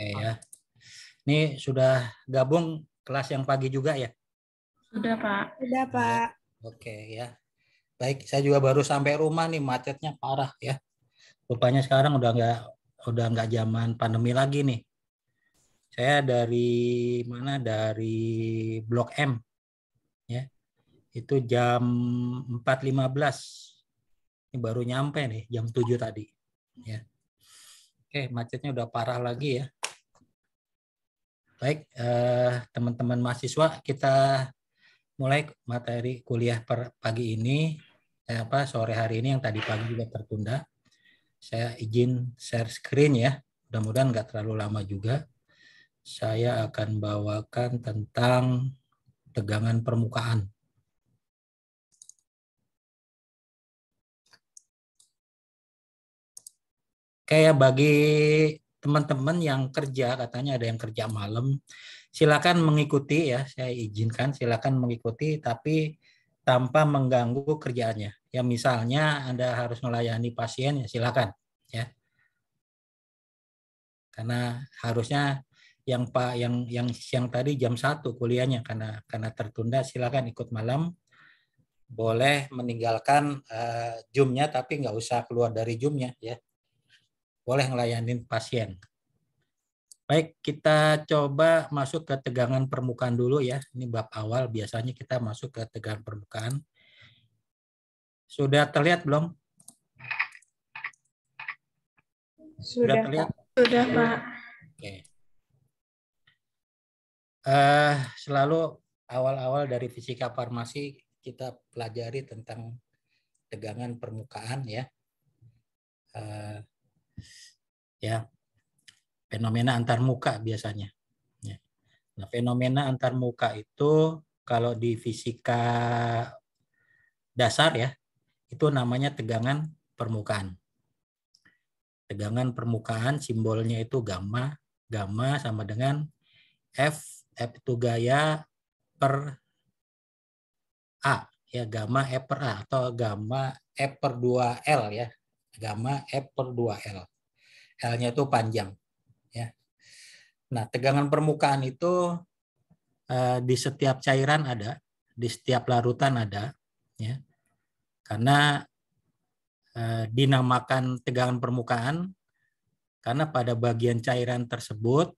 ya, Ini sudah gabung kelas yang pagi juga ya? Sudah, Pak. Sudah, Pak. Oke, ya. Baik, saya juga baru sampai rumah nih, macetnya parah ya. Rupanya sekarang udah nggak udah nggak zaman pandemi lagi nih. Saya dari mana? Dari Blok M. Ya. Itu jam 4.15. Ini baru nyampe nih, jam 7 tadi. Ya Oke, macetnya udah parah lagi ya. Baik, eh, teman-teman eh, mahasiswa, kita mulai materi kuliah per pagi ini, eh, apa sore hari ini yang tadi pagi juga tertunda. Saya izin share screen ya, mudah-mudahan nggak terlalu lama juga. Saya akan bawakan tentang tegangan permukaan. kayak bagi teman-teman yang kerja katanya ada yang kerja malam silakan mengikuti ya saya izinkan silakan mengikuti tapi tanpa mengganggu kerjaannya ya misalnya anda harus melayani pasien ya silakan ya karena harusnya yang pak yang yang siang tadi jam satu kuliahnya karena karena tertunda silakan ikut malam boleh meninggalkan uh, zoomnya tapi nggak usah keluar dari zoomnya ya boleh ngelayanin pasien. Baik, kita coba masuk ke tegangan permukaan dulu ya. Ini bab awal, biasanya kita masuk ke tegangan permukaan. Sudah terlihat belum? Sudah, terlihat? Sudah, Pak. Oke. Uh, selalu awal-awal dari fisika farmasi kita pelajari tentang tegangan permukaan ya. Uh, ya fenomena antar muka biasanya. Ya. Nah, fenomena antar muka itu kalau di fisika dasar ya itu namanya tegangan permukaan. Tegangan permukaan simbolnya itu gamma, gamma sama dengan F, F itu gaya per A ya gamma F e per A atau gamma F e per 2L ya. Gamma F e per 2L. L-nya itu panjang. Ya. Nah, tegangan permukaan itu eh, di setiap cairan ada, di setiap larutan ada, ya. karena eh, dinamakan tegangan permukaan karena pada bagian cairan tersebut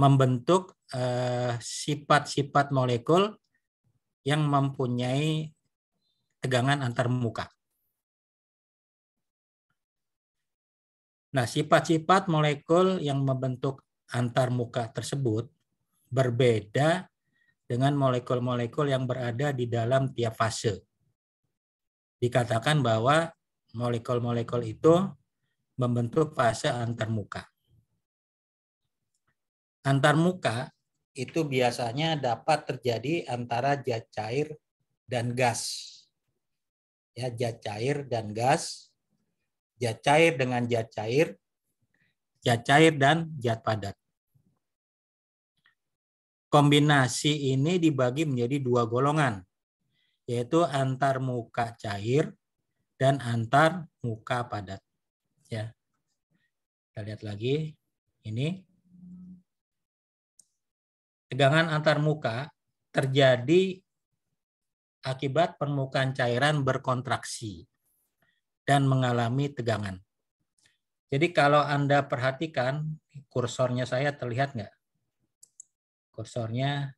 membentuk eh, sifat-sifat eh, molekul yang mempunyai tegangan antarmuka. muka. Nah, sifat-sifat molekul yang membentuk antarmuka tersebut berbeda dengan molekul-molekul yang berada di dalam tiap fase. Dikatakan bahwa molekul-molekul itu membentuk fase antarmuka. Antarmuka itu biasanya dapat terjadi antara zat cair dan gas. Ya, zat cair dan gas zat ya cair dengan zat ya cair, zat ya cair dan zat padat. Kombinasi ini dibagi menjadi dua golongan, yaitu antar muka cair dan antar muka padat. Ya. Kita lihat lagi ini. Tegangan antar muka terjadi akibat permukaan cairan berkontraksi dan mengalami tegangan. Jadi kalau Anda perhatikan, kursornya saya terlihat nggak? Kursornya,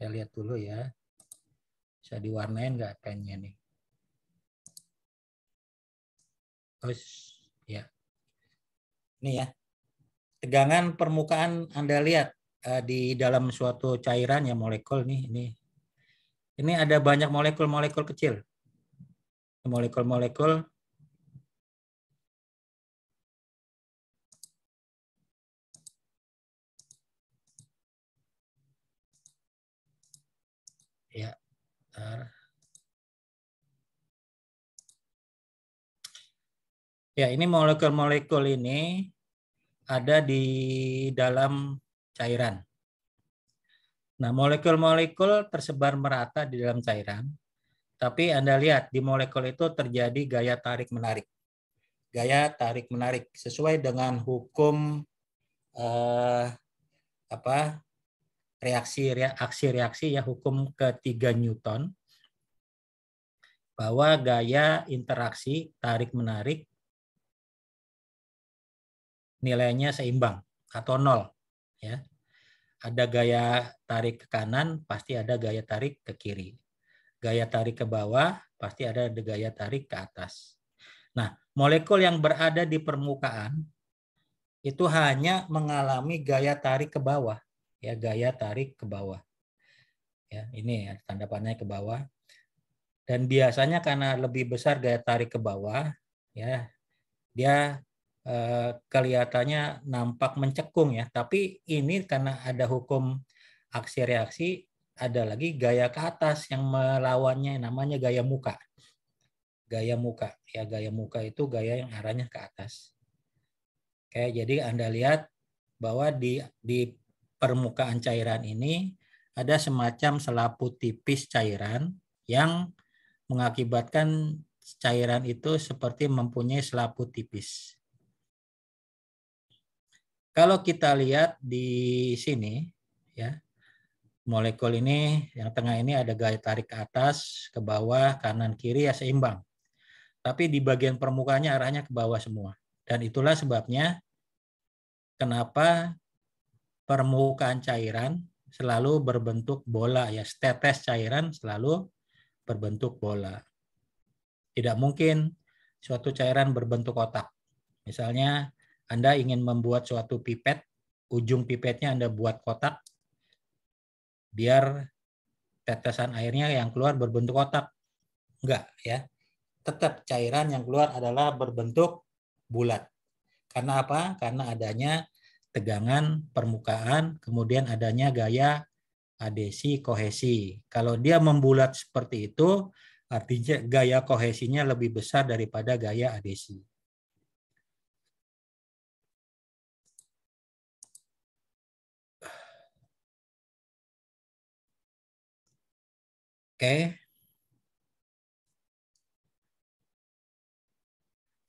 saya lihat dulu ya. Bisa diwarnain nggak pennya nih? Terus, oh, ya. Ini ya. Tegangan permukaan Anda lihat eh, di dalam suatu cairan ya molekul nih ini. Ini ada banyak molekul-molekul kecil molekul-molekul ya ya ini molekul-molekul ini ada di dalam cairan. Nah, molekul-molekul tersebar merata di dalam cairan. Tapi Anda lihat di molekul itu terjadi gaya tarik menarik. Gaya tarik menarik sesuai dengan hukum eh, apa reaksi reaksi reaksi ya hukum ketiga Newton bahwa gaya interaksi tarik menarik nilainya seimbang atau nol ya ada gaya tarik ke kanan pasti ada gaya tarik ke kiri gaya tarik ke bawah, pasti ada gaya tarik ke atas. Nah, molekul yang berada di permukaan itu hanya mengalami gaya tarik ke bawah, ya gaya tarik ke bawah. Ya, ini ya, tanda panahnya ke bawah. Dan biasanya karena lebih besar gaya tarik ke bawah, ya dia eh, kelihatannya nampak mencekung ya. Tapi ini karena ada hukum aksi reaksi ada lagi gaya ke atas yang melawannya namanya gaya muka. Gaya muka, ya gaya muka itu gaya yang arahnya ke atas. Oke, jadi Anda lihat bahwa di di permukaan cairan ini ada semacam selaput tipis cairan yang mengakibatkan cairan itu seperti mempunyai selaput tipis. Kalau kita lihat di sini ya, molekul ini yang tengah ini ada gaya tarik ke atas, ke bawah, kanan kiri ya seimbang. Tapi di bagian permukaannya arahnya ke bawah semua. Dan itulah sebabnya kenapa permukaan cairan selalu berbentuk bola ya tetes cairan selalu berbentuk bola. Tidak mungkin suatu cairan berbentuk kotak. Misalnya Anda ingin membuat suatu pipet, ujung pipetnya Anda buat kotak, biar tetesan airnya yang keluar berbentuk kotak. Enggak ya. Tetap cairan yang keluar adalah berbentuk bulat. Karena apa? Karena adanya tegangan permukaan, kemudian adanya gaya adesi kohesi. Kalau dia membulat seperti itu, artinya gaya kohesinya lebih besar daripada gaya adesi. Oke.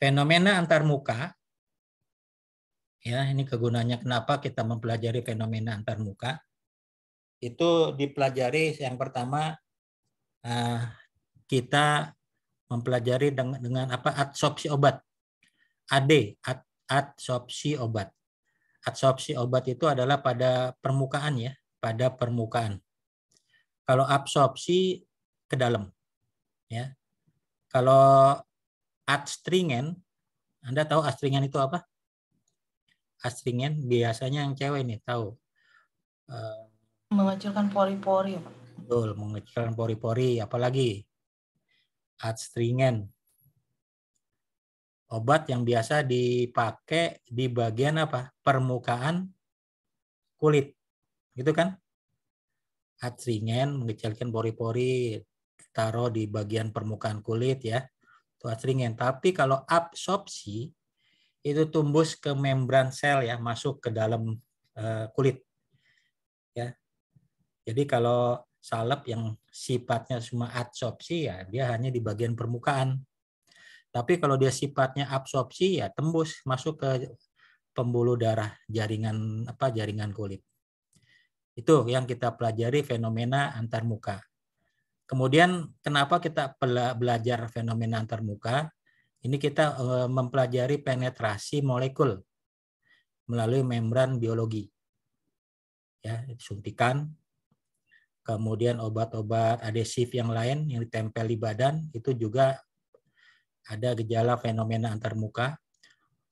Fenomena antarmuka. Ya, ini kegunaannya kenapa kita mempelajari fenomena antarmuka. Itu dipelajari yang pertama eh, kita mempelajari dengan, dengan apa adsorpsi obat. AD, ad, adsorpsi obat. Adsorpsi obat itu adalah pada permukaan ya, pada permukaan. Kalau absorpsi ke dalam. Ya. Kalau adstringen, Anda tahu adstringen itu apa? Adstringen biasanya yang cewek ini tahu. Eh, mengecilkan pori-pori. Ya, Betul, mengecilkan pori-pori. Apalagi adstringen. Obat yang biasa dipakai di bagian apa? Permukaan kulit. Gitu kan? saat ringen mengecilkan pori-pori taruh di bagian permukaan kulit ya itu hat tapi kalau absorpsi itu tumbus ke membran sel ya masuk ke dalam eh, kulit ya jadi kalau salep yang sifatnya cuma adsorpsi ya dia hanya di bagian permukaan tapi kalau dia sifatnya absorpsi ya tembus masuk ke pembuluh darah jaringan apa jaringan kulit itu yang kita pelajari fenomena antarmuka. Kemudian kenapa kita belajar fenomena antarmuka? Ini kita eh, mempelajari penetrasi molekul melalui membran biologi. Ya, suntikan, kemudian obat-obat adesif yang lain yang ditempel di badan itu juga ada gejala fenomena antarmuka,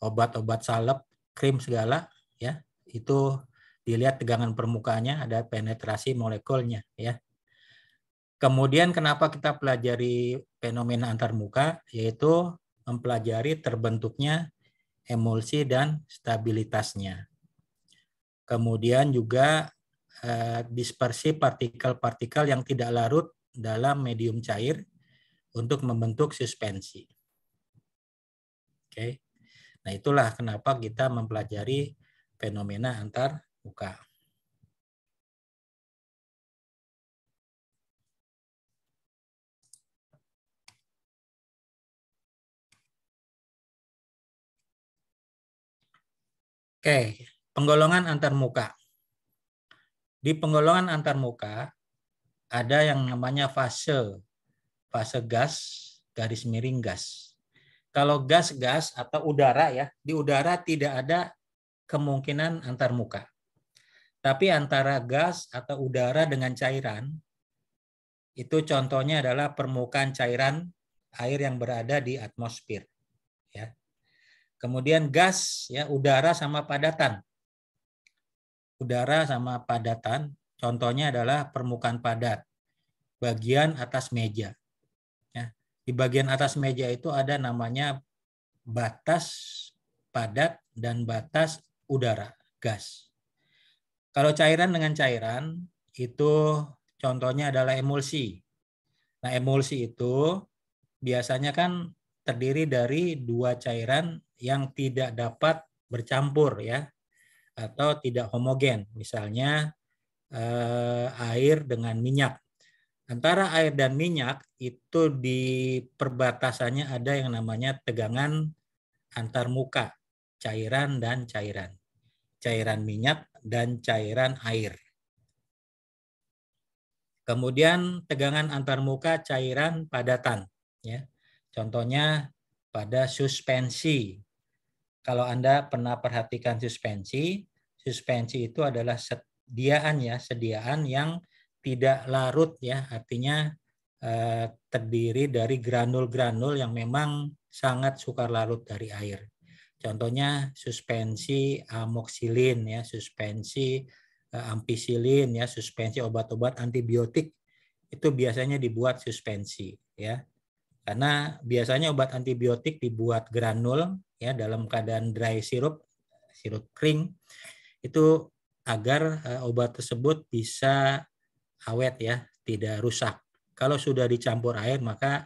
obat-obat salep, krim segala ya, itu dilihat tegangan permukaannya ada penetrasi molekulnya ya. Kemudian kenapa kita pelajari fenomena antarmuka yaitu mempelajari terbentuknya emulsi dan stabilitasnya. Kemudian juga eh, dispersi partikel-partikel yang tidak larut dalam medium cair untuk membentuk suspensi. Oke. Nah, itulah kenapa kita mempelajari fenomena antar buka. Oke, penggolongan antarmuka. Di penggolongan antarmuka ada yang namanya fase. Fase gas, garis miring gas. Kalau gas-gas atau udara ya, di udara tidak ada kemungkinan antarmuka. Tapi antara gas atau udara dengan cairan, itu contohnya adalah permukaan cairan air yang berada di atmosfer. Ya. Kemudian gas, ya udara sama padatan. Udara sama padatan, contohnya adalah permukaan padat, bagian atas meja. Ya. Di bagian atas meja itu ada namanya batas padat dan batas udara, gas. Kalau cairan dengan cairan itu contohnya adalah emulsi. Nah, emulsi itu biasanya kan terdiri dari dua cairan yang tidak dapat bercampur ya atau tidak homogen. Misalnya eh, air dengan minyak. Antara air dan minyak itu di perbatasannya ada yang namanya tegangan antar muka, cairan dan cairan. Cairan minyak dan cairan air. Kemudian tegangan antarmuka cairan padatan. Ya. Contohnya pada suspensi. Kalau Anda pernah perhatikan suspensi, suspensi itu adalah sediaan ya, sediaan yang tidak larut ya, artinya eh, terdiri dari granul-granul yang memang sangat sukar larut dari air. Contohnya suspensi amoksilin ya, suspensi e, ampisilin ya, suspensi obat-obat antibiotik itu biasanya dibuat suspensi ya. Karena biasanya obat antibiotik dibuat granul ya dalam keadaan dry sirup, sirup kering itu agar e, obat tersebut bisa awet ya, tidak rusak. Kalau sudah dicampur air maka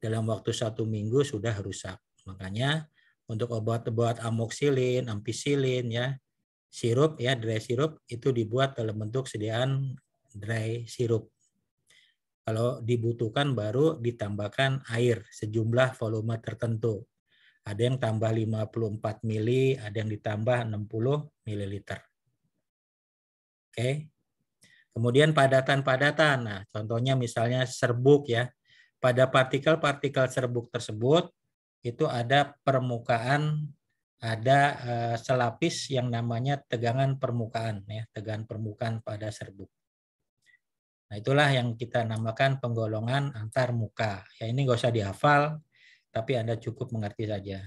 dalam waktu satu minggu sudah rusak. Makanya untuk obat-obat amoksilin, ampicillin, ya, sirup ya, dry sirup itu dibuat dalam bentuk sediaan dry sirup. Kalau dibutuhkan baru ditambahkan air sejumlah volume tertentu. Ada yang tambah 54 mili, ada yang ditambah 60 mililiter. Oke. Okay. Kemudian padatan-padatan. Nah, contohnya misalnya serbuk ya. Pada partikel-partikel serbuk tersebut itu ada permukaan ada eh, selapis yang namanya tegangan permukaan ya tegangan permukaan pada serbuk nah itulah yang kita namakan penggolongan antar muka ya ini nggak usah dihafal tapi anda cukup mengerti saja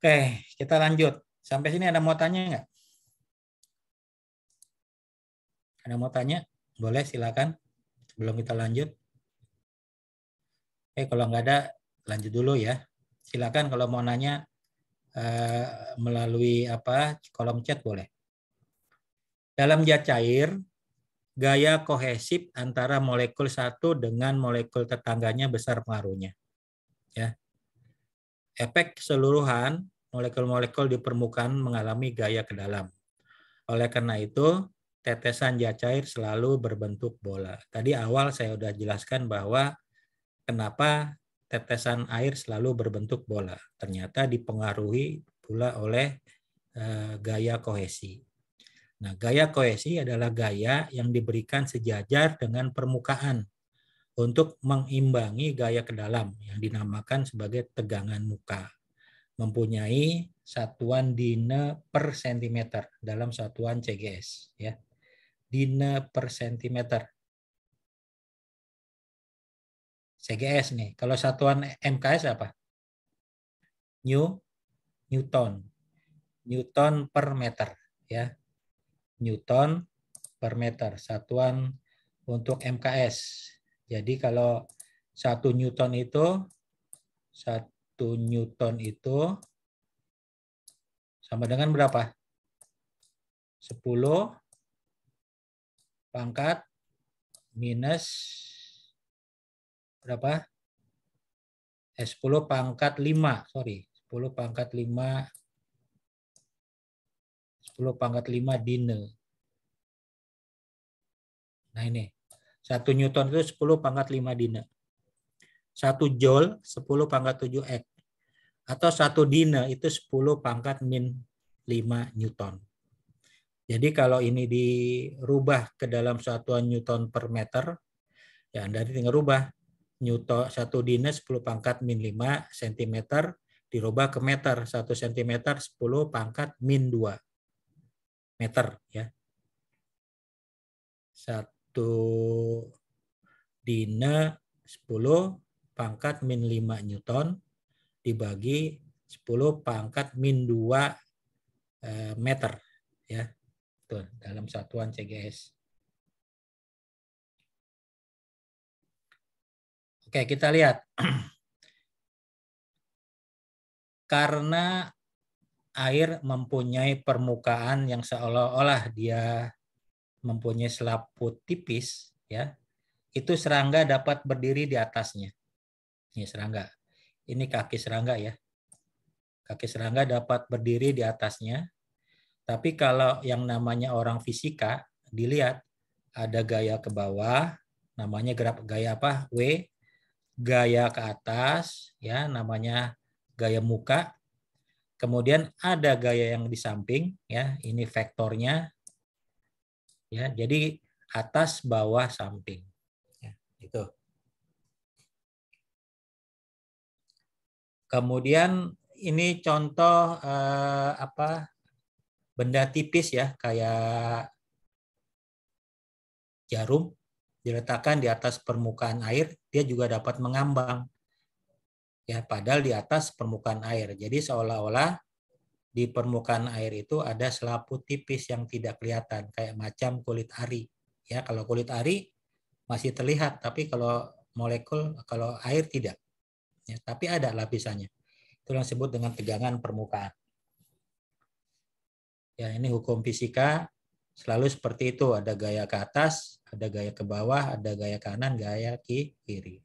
Oke, kita lanjut. Sampai sini ada mau tanya nggak? Ada mau tanya? Boleh, silakan. Sebelum kita lanjut. Oke, kalau nggak ada, lanjut dulu ya. Silakan kalau mau nanya eh, melalui apa kolom chat boleh. Dalam zat cair, gaya kohesif antara molekul satu dengan molekul tetangganya besar pengaruhnya. Ya, efek keseluruhan molekul-molekul di permukaan mengalami gaya ke dalam. Oleh karena itu, tetesan cair selalu berbentuk bola. Tadi awal saya sudah jelaskan bahwa kenapa tetesan air selalu berbentuk bola. Ternyata dipengaruhi pula oleh e, gaya kohesi. Nah, gaya kohesi adalah gaya yang diberikan sejajar dengan permukaan untuk mengimbangi gaya ke dalam yang dinamakan sebagai tegangan muka. Mempunyai satuan dina per sentimeter dalam satuan CGS ya. Dina per sentimeter. CGS nih. Kalau satuan MKS apa? New Newton. Newton per meter ya. Newton per meter satuan untuk MKS jadi kalau satu Newton itu satu Newton itu sama dengan berapa? 10 pangkat minus berapa? Eh, 10 pangkat 5, sorry. 10 pangkat 5 10 pangkat 5 dine. Nah ini. 1 Newton itu 10 pangkat 5 dina. 1 Joule 10 pangkat 7 X. Atau 1 dina itu 10 pangkat min 5 Newton. Jadi kalau ini dirubah ke dalam satuan Newton per meter, ya Anda tinggal rubah. Newton, 1 dina 10 pangkat min 5 cm, dirubah ke meter. 1 cm 10 pangkat min 2 meter. ya. Satu satu dina 10 pangkat min 5 Newton dibagi 10 pangkat min 2 eh, meter ya tuh dalam satuan CGS. Oke, kita lihat. Karena air mempunyai permukaan yang seolah-olah dia mempunyai selaput tipis ya itu serangga dapat berdiri di atasnya ini serangga ini kaki serangga ya kaki serangga dapat berdiri di atasnya tapi kalau yang namanya orang fisika dilihat ada gaya ke bawah namanya gerak gaya apa W gaya ke atas ya namanya gaya muka kemudian ada gaya yang di samping ya ini vektornya ya jadi atas bawah samping ya, itu kemudian ini contoh eh, apa benda tipis ya kayak jarum diletakkan di atas permukaan air dia juga dapat mengambang ya padahal di atas permukaan air jadi seolah-olah di permukaan air itu ada selaput tipis yang tidak kelihatan kayak macam kulit ari. Ya, kalau kulit ari masih terlihat, tapi kalau molekul kalau air tidak. Ya, tapi ada lapisannya. Itu yang disebut dengan tegangan permukaan. Ya, ini hukum fisika selalu seperti itu, ada gaya ke atas, ada gaya ke bawah, ada gaya kanan, gaya kiri.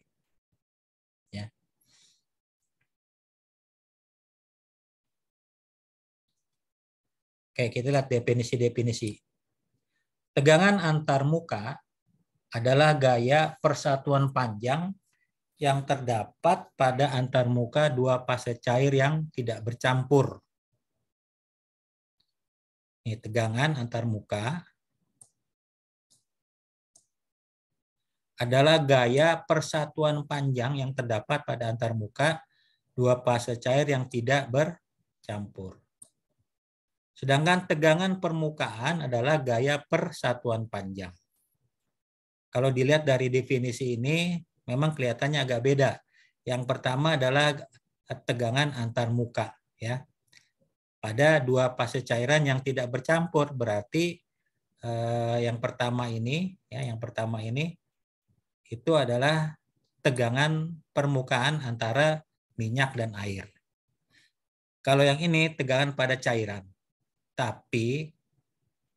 Kayak kita lihat definisi-definisi. Tegangan antar muka adalah gaya persatuan panjang yang terdapat pada antar muka dua fase cair yang tidak bercampur. Ini tegangan antar muka adalah gaya persatuan panjang yang terdapat pada antar muka dua fase cair yang tidak bercampur. Sedangkan tegangan permukaan adalah gaya persatuan panjang. Kalau dilihat dari definisi ini, memang kelihatannya agak beda. Yang pertama adalah tegangan antar muka. Ya. Pada dua fase cairan yang tidak bercampur, berarti eh, yang pertama ini, ya, yang pertama ini itu adalah tegangan permukaan antara minyak dan air. Kalau yang ini tegangan pada cairan tapi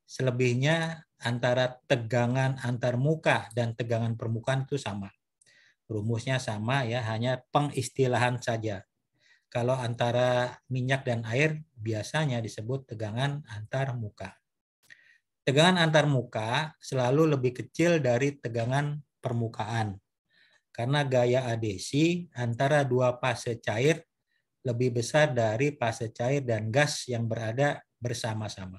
selebihnya antara tegangan antar muka dan tegangan permukaan itu sama. Rumusnya sama ya, hanya pengistilahan saja. Kalau antara minyak dan air biasanya disebut tegangan antar muka. Tegangan antar muka selalu lebih kecil dari tegangan permukaan karena gaya adesi antara dua fase cair lebih besar dari fase cair dan gas yang berada bersama-sama.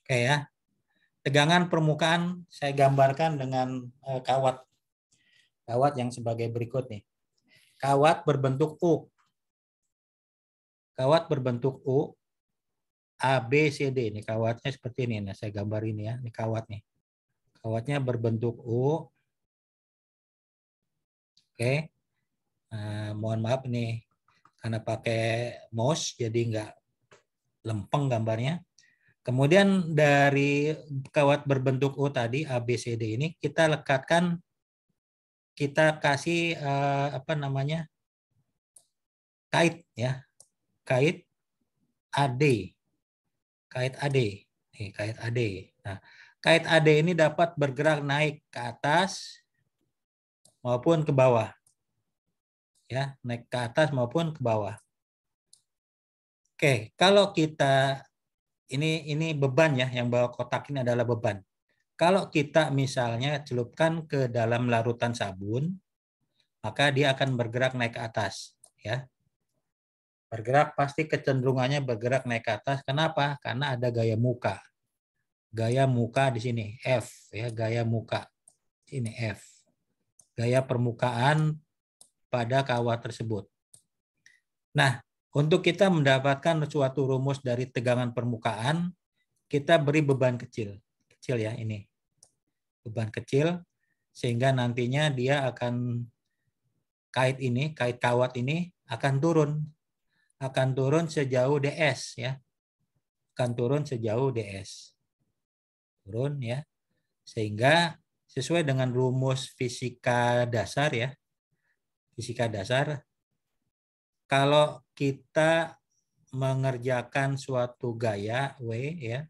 Oke ya. Tegangan permukaan saya gambarkan dengan eh, kawat. Kawat yang sebagai berikut nih. Kawat berbentuk U. Kawat berbentuk U A, B, C, D. Ini kawatnya seperti ini. Nah, saya gambar ini ya. Ini kawat nih. Kawatnya berbentuk U. Oke. Nah, mohon maaf nih. Karena pakai mouse jadi nggak lempeng gambarnya. Kemudian dari kawat berbentuk U tadi A, B, C, D ini kita lekatkan kita kasih eh, apa namanya? kait ya. Kait AD kait AD. Nih, kait AD. Nah, kait AD ini dapat bergerak naik ke atas maupun ke bawah. Ya, naik ke atas maupun ke bawah. Oke, kalau kita ini ini beban ya yang bawa kotak ini adalah beban. Kalau kita misalnya celupkan ke dalam larutan sabun, maka dia akan bergerak naik ke atas ya bergerak pasti kecenderungannya bergerak naik ke atas. Kenapa? Karena ada gaya muka. Gaya muka di sini F ya, gaya muka. Ini F. Gaya permukaan pada kawah tersebut. Nah, untuk kita mendapatkan suatu rumus dari tegangan permukaan, kita beri beban kecil. Kecil ya ini. Beban kecil sehingga nantinya dia akan kait ini, kait kawat ini akan turun akan turun sejauh DS ya. Akan turun sejauh DS. Turun ya. Sehingga sesuai dengan rumus fisika dasar ya. Fisika dasar kalau kita mengerjakan suatu gaya W ya.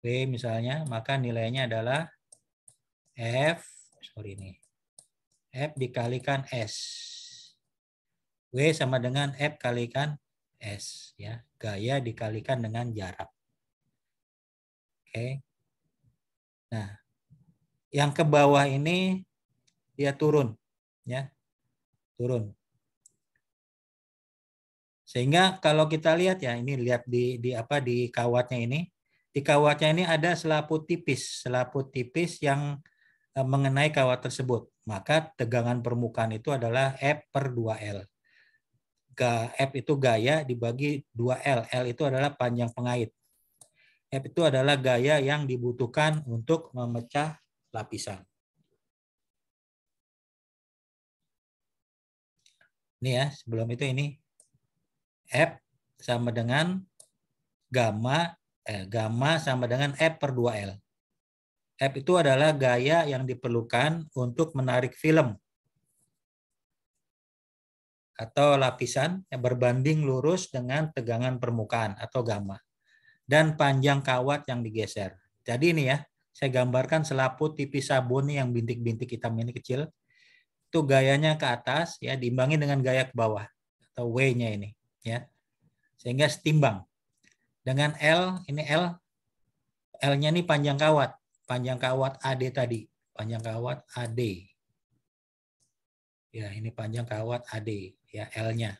W misalnya, maka nilainya adalah F, sorry ini, F dikalikan S. W sama dengan F kalikan S. ya Gaya dikalikan dengan jarak. Oke. Nah, yang ke bawah ini dia ya turun. ya Turun. Sehingga kalau kita lihat ya, ini lihat di, di apa di kawatnya ini. Di kawatnya ini ada selaput tipis. Selaput tipis yang eh, mengenai kawat tersebut. Maka tegangan permukaan itu adalah F per 2L. F itu gaya dibagi 2L. L itu adalah panjang pengait. F itu adalah gaya yang dibutuhkan untuk memecah lapisan. Ini ya, sebelum itu ini F sama dengan gamma eh, gamma sama dengan F per 2L. F itu adalah gaya yang diperlukan untuk menarik film atau lapisan yang berbanding lurus dengan tegangan permukaan atau gamma dan panjang kawat yang digeser. Jadi ini ya, saya gambarkan selaput tipis sabun yang bintik-bintik hitam ini kecil. Itu gayanya ke atas ya diimbangi dengan gaya ke bawah atau W-nya ini ya. Sehingga setimbang. Dengan L, ini L L-nya ini panjang kawat, panjang kawat AD tadi, panjang kawat AD. Ya, ini panjang kawat AD ya L-nya.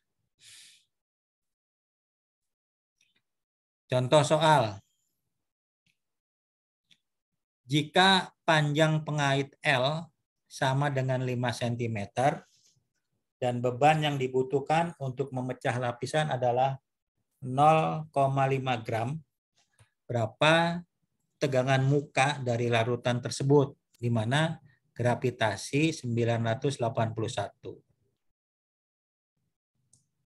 Contoh soal. Jika panjang pengait L sama dengan 5 cm dan beban yang dibutuhkan untuk memecah lapisan adalah 0,5 gram, berapa tegangan muka dari larutan tersebut di mana gravitasi 981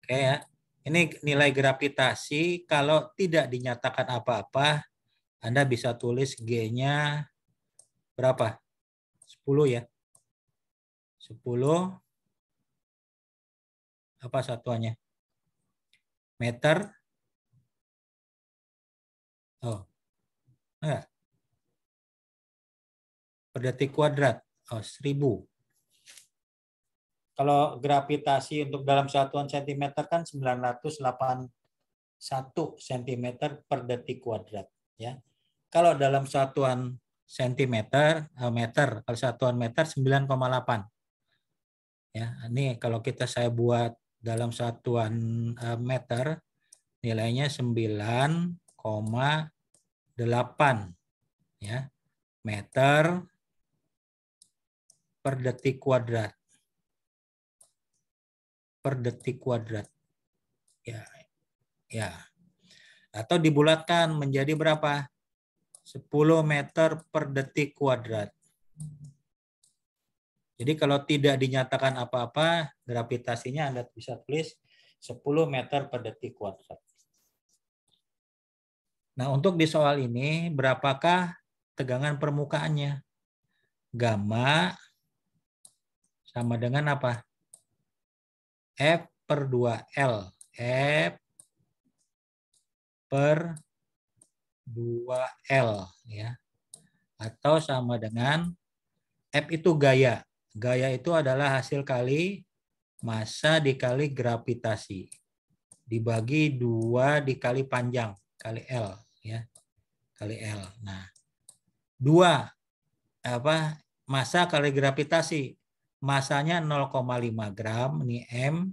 ya. Ini nilai gravitasi kalau tidak dinyatakan apa-apa, Anda bisa tulis G-nya berapa? 10 ya. 10 apa satuannya? Meter. Oh. Enggak. Per detik kuadrat. Oh, 1000. Kalau gravitasi untuk dalam satuan sentimeter kan 981 cm per detik kuadrat. Ya. Kalau dalam satuan sentimeter, eh, meter, kalau satuan meter 9,8. Ya, ini kalau kita saya buat dalam satuan eh, meter nilainya 9,8 ya meter per detik kuadrat per detik kuadrat. Ya. Ya. Atau dibulatkan menjadi berapa? 10 meter per detik kuadrat. Jadi kalau tidak dinyatakan apa-apa, gravitasinya Anda bisa tulis 10 meter per detik kuadrat. Nah, untuk di soal ini, berapakah tegangan permukaannya? Gamma sama dengan apa? F per 2L. F per 2L. ya Atau sama dengan F itu gaya. Gaya itu adalah hasil kali massa dikali gravitasi. Dibagi 2 dikali panjang. Kali L. ya Kali L. Nah, 2 apa massa kali gravitasi masanya 0,5 gram, ini M.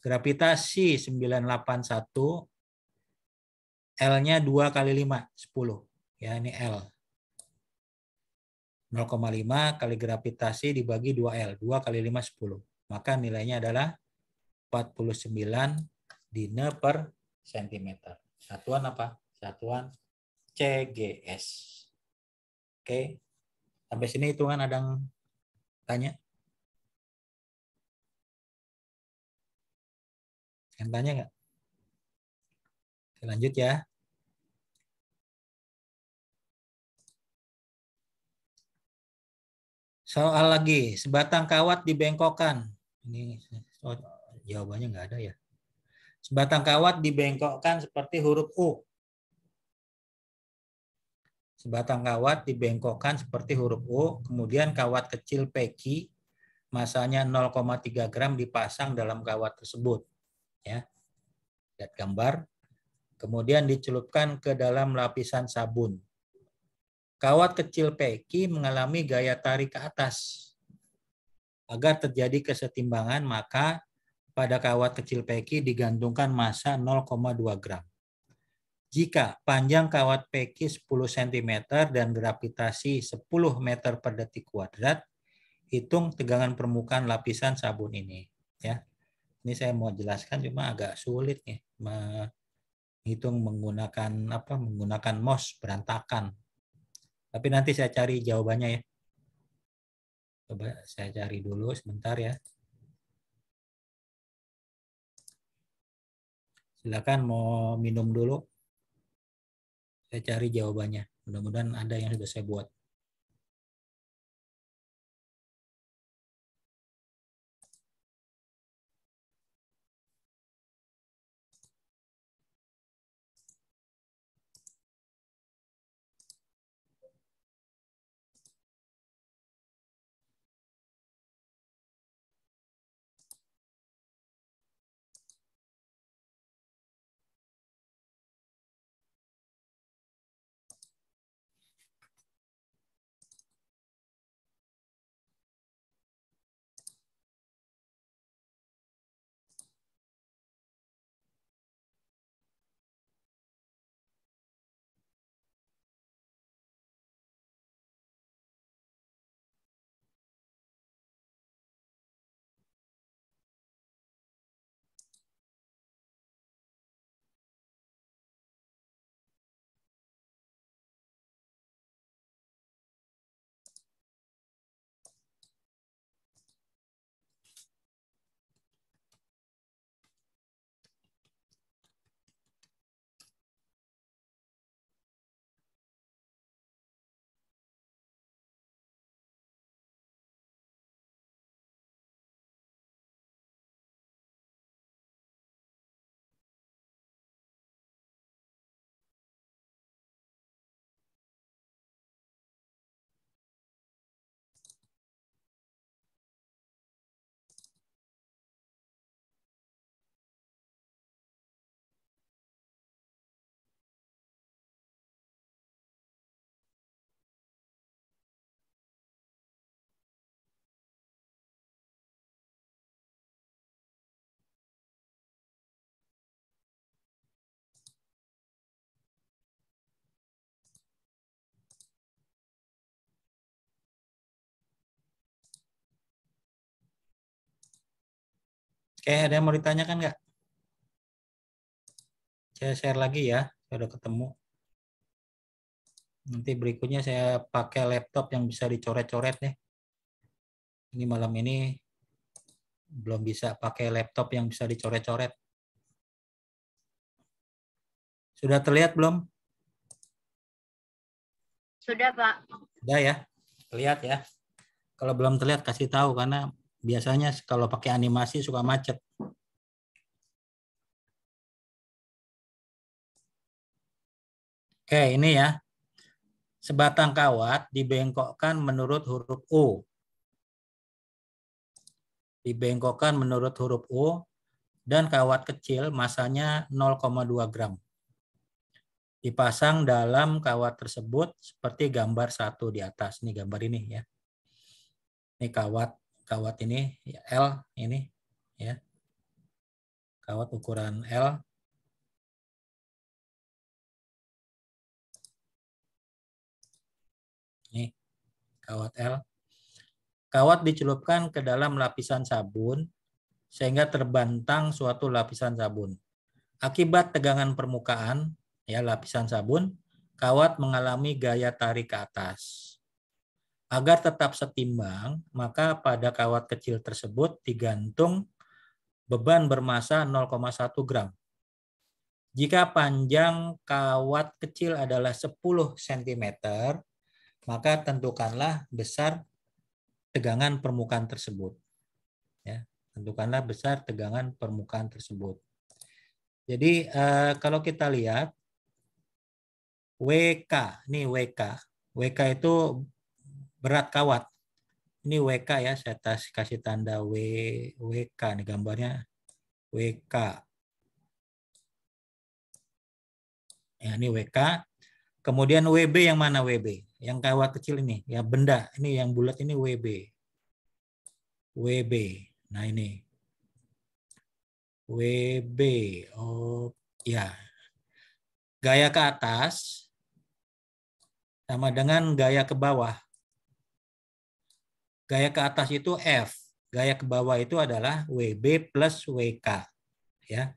Gravitasi 981, L-nya 2 kali 5, 10. Ya, ini L. 0,5 kali gravitasi dibagi 2L. 2 kali 5, 10. Maka nilainya adalah 49 dina per cm. Satuan apa? Satuan CGS. Oke. Sampai sini hitungan ada Tanya. Yang tanya nggak? Oke, lanjut ya. Soal lagi, sebatang kawat dibengkokkan. Ini oh, jawabannya nggak ada ya. Sebatang kawat dibengkokkan seperti huruf U. Sebatang kawat dibengkokkan seperti huruf O, kemudian kawat kecil peki masanya 0,3 gram dipasang dalam kawat tersebut. Ya. Lihat gambar. Kemudian dicelupkan ke dalam lapisan sabun. Kawat kecil peki mengalami gaya tarik ke atas. Agar terjadi kesetimbangan, maka pada kawat kecil peki digantungkan massa 0,2 gram. Jika panjang kawat PQ 10 cm dan gravitasi 10 meter per detik kuadrat, hitung tegangan permukaan lapisan sabun ini. Ya, ini saya mau jelaskan cuma agak sulit nih menghitung menggunakan apa menggunakan MOS berantakan. Tapi nanti saya cari jawabannya ya. Coba saya cari dulu sebentar ya. Silakan mau minum dulu saya cari jawabannya. Mudah-mudahan ada yang sudah saya buat. Oke, ada yang mau ditanyakan nggak? Saya share lagi ya, saya ketemu. Nanti berikutnya saya pakai laptop yang bisa dicoret-coret nih. Ini malam ini belum bisa pakai laptop yang bisa dicoret-coret. Sudah terlihat belum? Sudah, Pak. Sudah ya. Terlihat ya. Kalau belum terlihat kasih tahu karena Biasanya kalau pakai animasi suka macet. Oke, ini ya. Sebatang kawat dibengkokkan menurut huruf U. Dibengkokkan menurut huruf U dan kawat kecil masanya 0,2 gram. Dipasang dalam kawat tersebut seperti gambar satu di atas. Ini gambar ini ya. Ini kawat kawat ini ya L ini ya kawat ukuran L ini kawat L kawat dicelupkan ke dalam lapisan sabun sehingga terbantang suatu lapisan sabun akibat tegangan permukaan ya lapisan sabun kawat mengalami gaya tarik ke atas Agar tetap setimbang, maka pada kawat kecil tersebut digantung beban bermassa 0,1 gram. Jika panjang kawat kecil adalah 10 cm, maka tentukanlah besar tegangan permukaan tersebut. Ya, tentukanlah besar tegangan permukaan tersebut. Jadi eh, kalau kita lihat WK, nih WK, WK itu berat kawat. Ini WK ya, saya kasih tanda W, WK nih gambarnya WK. Ya, ini WK. Kemudian WB yang mana WB? Yang kawat kecil ini, ya benda. Ini yang bulat ini WB. WB. Nah ini. WB. Oh, ya. Gaya ke atas sama dengan gaya ke bawah. Gaya ke atas itu F, gaya ke bawah itu adalah WB plus WK. Ya.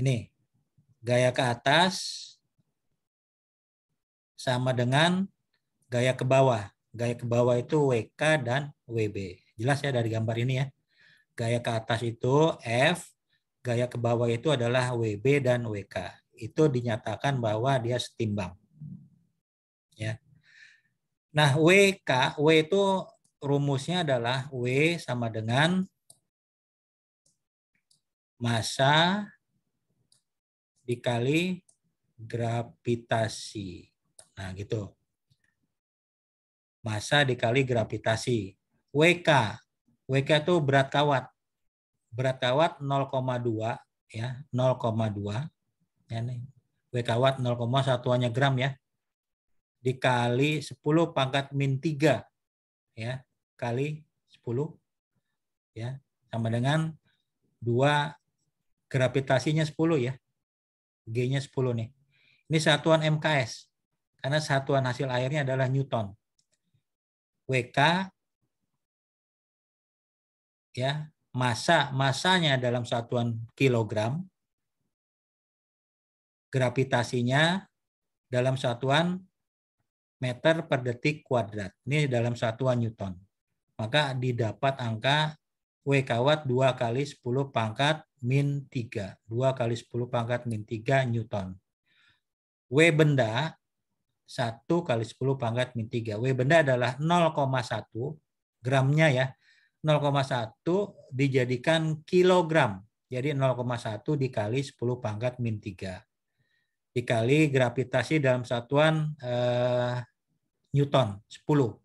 Ini gaya ke atas sama dengan gaya ke bawah. Gaya ke bawah itu WK dan WB. Jelas ya dari gambar ini ya. Gaya ke atas itu F, gaya ke bawah itu adalah WB dan WK. Itu dinyatakan bahwa dia setimbang. Ya. Nah, WK, W itu rumusnya adalah W sama dengan massa dikali gravitasi. Nah, gitu. Massa dikali gravitasi. WK. WK itu berat kawat. Berat kawat 0,2 ya, 0,2. Ya nih. WK watt 0,1 gram ya. Dikali 10 pangkat min 3 ya kali 10 ya sama dengan dua gravitasinya 10 ya. G-nya 10 nih. Ini satuan MKS. Karena satuan hasil airnya adalah Newton. WK ya, masa masanya dalam satuan kilogram. Gravitasinya dalam satuan meter per detik kuadrat. Ini dalam satuan Newton maka didapat angka W kawat 2 kali 10 pangkat min 3. 2 kali 10 pangkat min 3 Newton. W benda 1 kali 10 pangkat min 3. W benda adalah 0,1 gramnya ya. 0,1 dijadikan kilogram. Jadi 0,1 dikali 10 pangkat min 3. Dikali gravitasi dalam satuan eh, Newton, 10.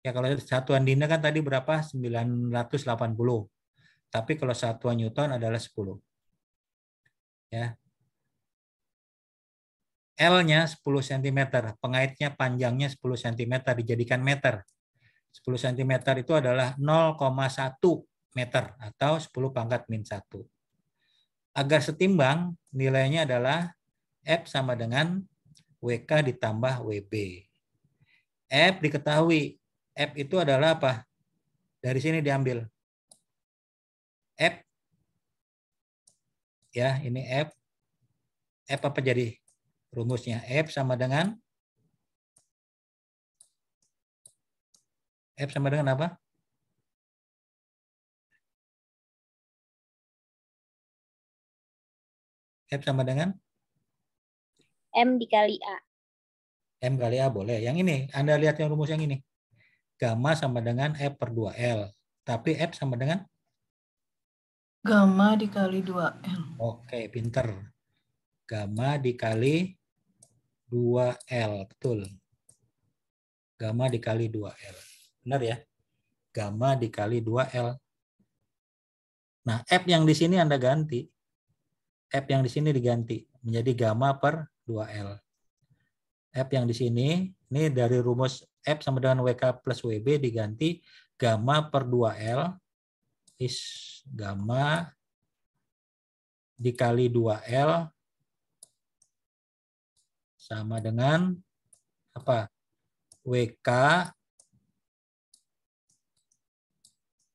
Ya kalau satuan dina kan tadi berapa? 980. Tapi kalau satuan newton adalah 10. Ya. L-nya 10 cm, pengaitnya panjangnya 10 cm dijadikan meter. 10 cm itu adalah 0,1 meter atau 10 pangkat min 1. Agar setimbang, nilainya adalah F sama dengan WK ditambah WB. F diketahui F itu adalah apa? Dari sini diambil. F. Ya, ini F. F apa jadi? Rumusnya F sama dengan F sama dengan apa? F sama dengan? M dikali A. M kali A boleh. Yang ini, Anda lihat yang rumus yang ini gamma sama dengan F per 2L. Tapi F sama dengan? Gamma dikali 2L. Oke, pinter. Gamma dikali 2L, betul. Gamma dikali 2L. Benar ya? Gamma dikali 2L. Nah, F yang di sini Anda ganti. F yang di sini diganti menjadi gamma per 2L. F yang di sini, ini dari rumus F sama dengan WK plus WB diganti gamma per 2L is gamma dikali 2L sama dengan apa? WK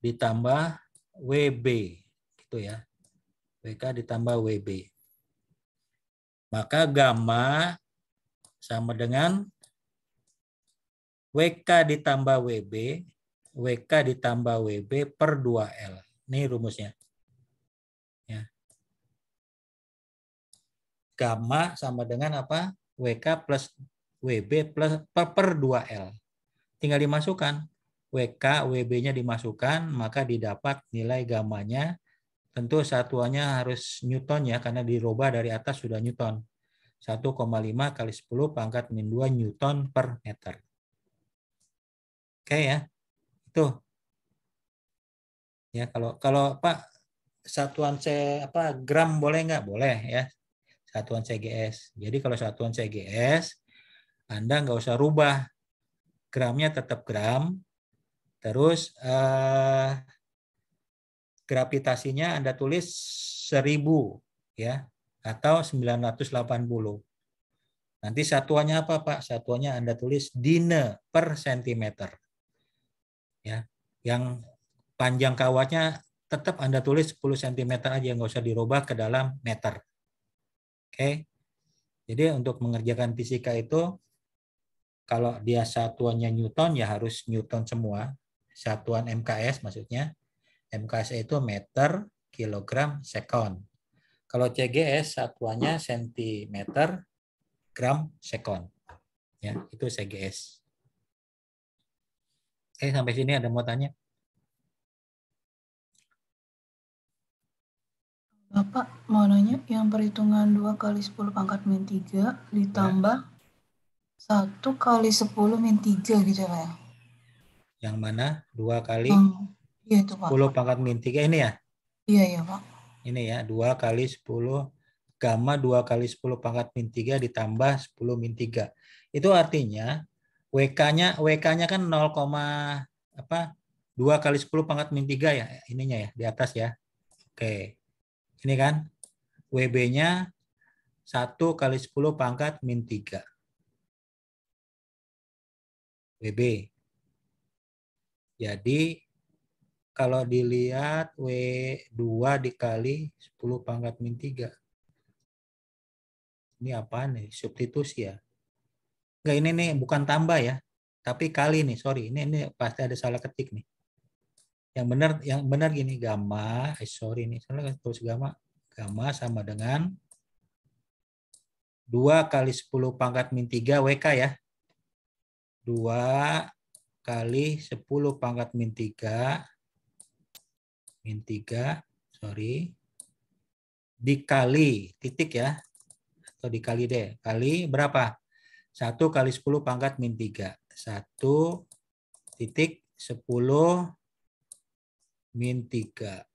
ditambah WB gitu ya. WK ditambah WB. Maka gamma sama dengan WK ditambah WB, WK ditambah WB per 2L. Ini rumusnya. Ya. Gamma sama dengan apa? WK plus WB plus per, per 2L. Tinggal dimasukkan. WK, WB-nya dimasukkan, maka didapat nilai gamanya. Tentu satuannya harus Newton ya, karena dirubah dari atas sudah Newton. 1,5 kali 10 pangkat min 2 Newton per meter. Oke ya. Itu. Ya, kalau kalau Pak satuan C apa gram boleh nggak? Boleh ya. Satuan CGS. Jadi kalau satuan CGS Anda nggak usah rubah. Gramnya tetap gram. Terus eh, gravitasinya Anda tulis 1000 ya atau 980. Nanti satuannya apa Pak? Satuannya Anda tulis dine per sentimeter ya yang panjang kawatnya tetap Anda tulis 10 cm aja, nggak usah dirubah ke dalam meter. Oke. Jadi untuk mengerjakan fisika itu kalau dia satuannya Newton ya harus Newton semua, satuan MKS maksudnya. MKS itu meter, kilogram, sekon. Kalau CGS satuannya sentimeter, gram, sekon. Ya, itu CGS eh sampai sini ada mau tanya? Bapak mau nanya yang perhitungan 2 kali 10 pangkat min 3 ditambah gitu ya. 1 kali 10 min 3 gitu ya Yang mana? 2 kali hmm. ya, itu, Pak. 10 pangkat min 3 ini ya? Iya, iya Pak. Ini ya, 2 kali 10 gamma 2 kali 10 pangkat min 3 ditambah 10 min 3. Itu artinya WK-nya WK-nya kan 0, apa 2 kali 10 pangkat min 3 ya ininya ya di atas ya. Oke. Ini kan WB-nya 1 kali 10 pangkat min 3. WB. Jadi kalau dilihat W2 dikali 10 pangkat min 3. Ini apa nih? Substitusi ya. Enggak ini nih bukan tambah ya, tapi kali nih. Sorry, ini ini pasti ada salah ketik nih. Yang benar yang benar gini gamma, eh, sorry ini salah terus gamma. Gamma sama dengan 2 kali 10 pangkat min 3 WK ya. 2 kali 10 pangkat min 3 min 3 sorry dikali titik ya atau dikali deh kali berapa 1 kali 10 pangkat min 3. 1 titik 10 min 3.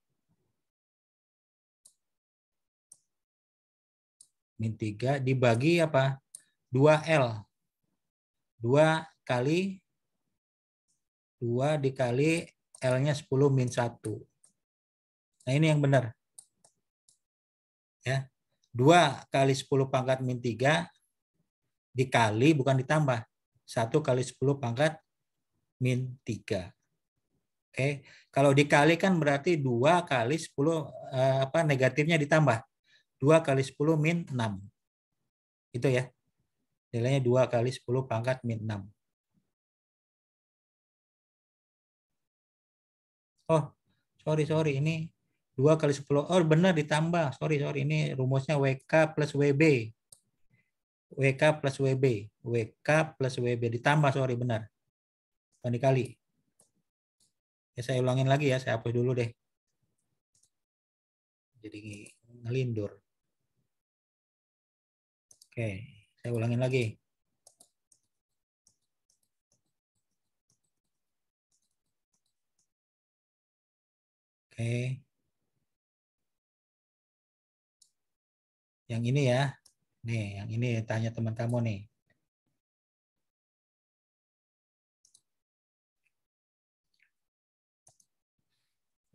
Min 3 dibagi apa? 2L. 2 kali 2 dikali L-nya 10 min 1. Nah ini yang benar. Ya. 2 kali 10 pangkat min 3 dikali bukan ditambah 1 kali 10 pangkat min 3. Oke, kalau dikali kan berarti 2 kali 10 eh, apa negatifnya ditambah. 2 kali 10 min 6. Itu ya. Nilainya 2 kali 10 pangkat min 6. Oh, sorry, sorry. Ini 2 kali 10. Oh, benar ditambah. Sorry, sorry. Ini rumusnya WK plus WB. WK plus WB. WK plus WB ditambah, sorry, benar. Bukan dikali. Ya, saya ulangin lagi ya, saya hapus dulu deh. Jadi ngelindur. Oke, saya ulangin lagi. Oke. Yang ini ya, Nih, yang ini tanya teman kamu nih.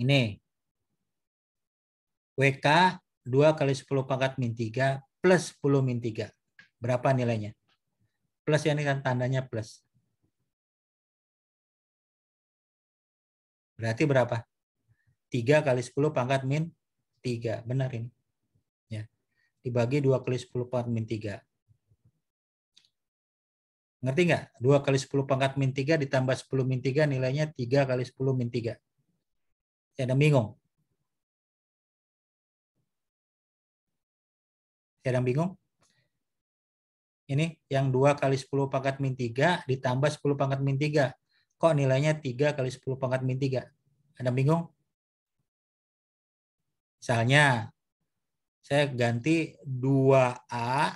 Ini. WK 2 kali 10 pangkat min 3 plus 10 min 3. Berapa nilainya? Plus ya ini kan tandanya plus. Berarti berapa? 3 kali 10 pangkat min 3. Benar ini dibagi 2 kali 10 pangkat min 3. Ngerti nggak? 2 kali 10 pangkat min 3 ditambah 10 min 3 nilainya 3 kali 10 min 3. Ya, ada bingung? Ya, ada bingung? Ini yang 2 kali 10 pangkat min 3 ditambah 10 pangkat min 3. Kok nilainya 3 kali 10 pangkat min 3? Ada bingung? Misalnya saya ganti 2A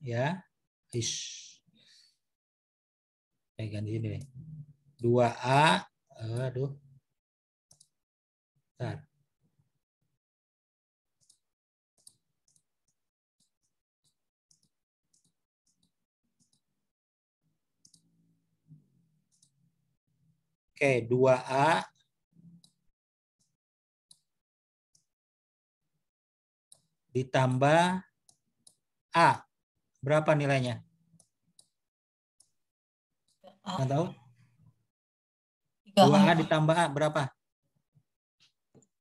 ya. Ish. Saya ganti ini nih. 2A aduh. Bentar. Oke, 2A ditambah A. Berapa nilainya? Enggak tahu? 2A ditambah A berapa?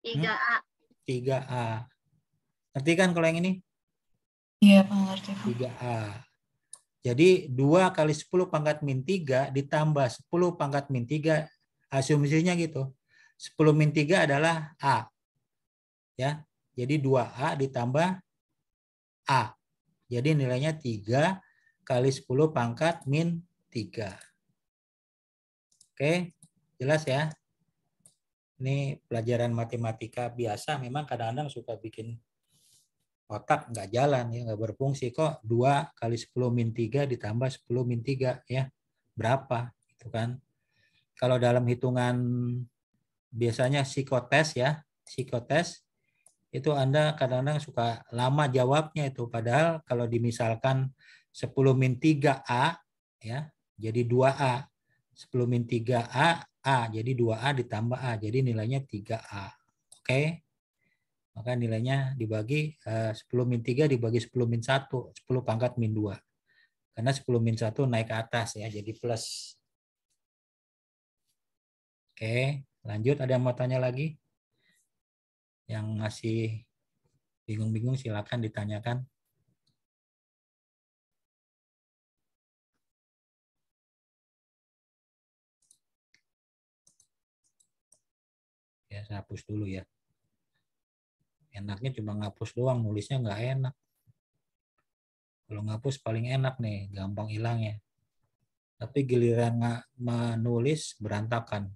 3A. Hmm? 3A. Ngerti kan kalau yang ini? Iya, Pak. Ngerti, 3A. Jadi 2 kali 10 pangkat min 3 ditambah 10 pangkat min 3. Asumsinya gitu. 10 min 3 adalah A. Ya, jadi 2A ditambah A. Jadi nilainya 3 kali 10 pangkat min 3. Oke, jelas ya? Ini pelajaran matematika biasa memang kadang-kadang suka bikin otak nggak jalan, ya nggak berfungsi. Kok 2 kali 10 min 3 ditambah 10 min 3 ya? Berapa? Itu kan? Kalau dalam hitungan biasanya psikotes ya, psikotes itu Anda kadang-kadang suka lama jawabnya itu. Padahal kalau dimisalkan 10 min 3A, ya, jadi 2A. 10 min 3A, A. Jadi 2A ditambah A. Jadi nilainya 3A. Oke. Okay? Maka nilainya dibagi eh, 10 min 3 dibagi 10 min 1. 10 pangkat min 2. Karena 10 min 1 naik ke atas ya. Jadi plus. Oke. Okay. Lanjut ada yang mau tanya lagi? yang masih bingung-bingung silakan ditanyakan. Ya, saya hapus dulu ya. Enaknya cuma ngapus doang, nulisnya nggak enak. Kalau ngapus paling enak nih, gampang hilang ya. Tapi giliran nggak menulis berantakan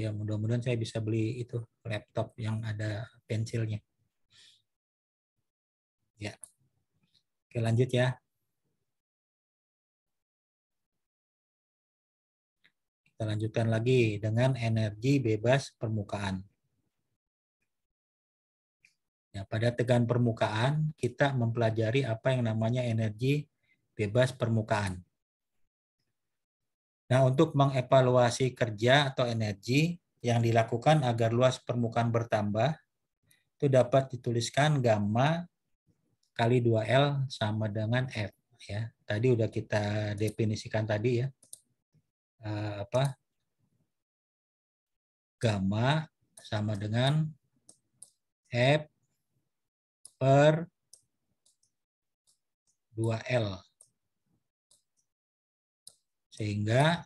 ya mudah-mudahan saya bisa beli itu laptop yang ada pensilnya ya oke lanjut ya kita lanjutkan lagi dengan energi bebas permukaan ya pada tegangan permukaan kita mempelajari apa yang namanya energi bebas permukaan Nah, untuk mengevaluasi kerja atau energi yang dilakukan agar luas permukaan bertambah, itu dapat dituliskan gamma kali 2L sama dengan F. Ya, tadi udah kita definisikan tadi ya. Eh, apa gamma sama dengan F per 2L sehingga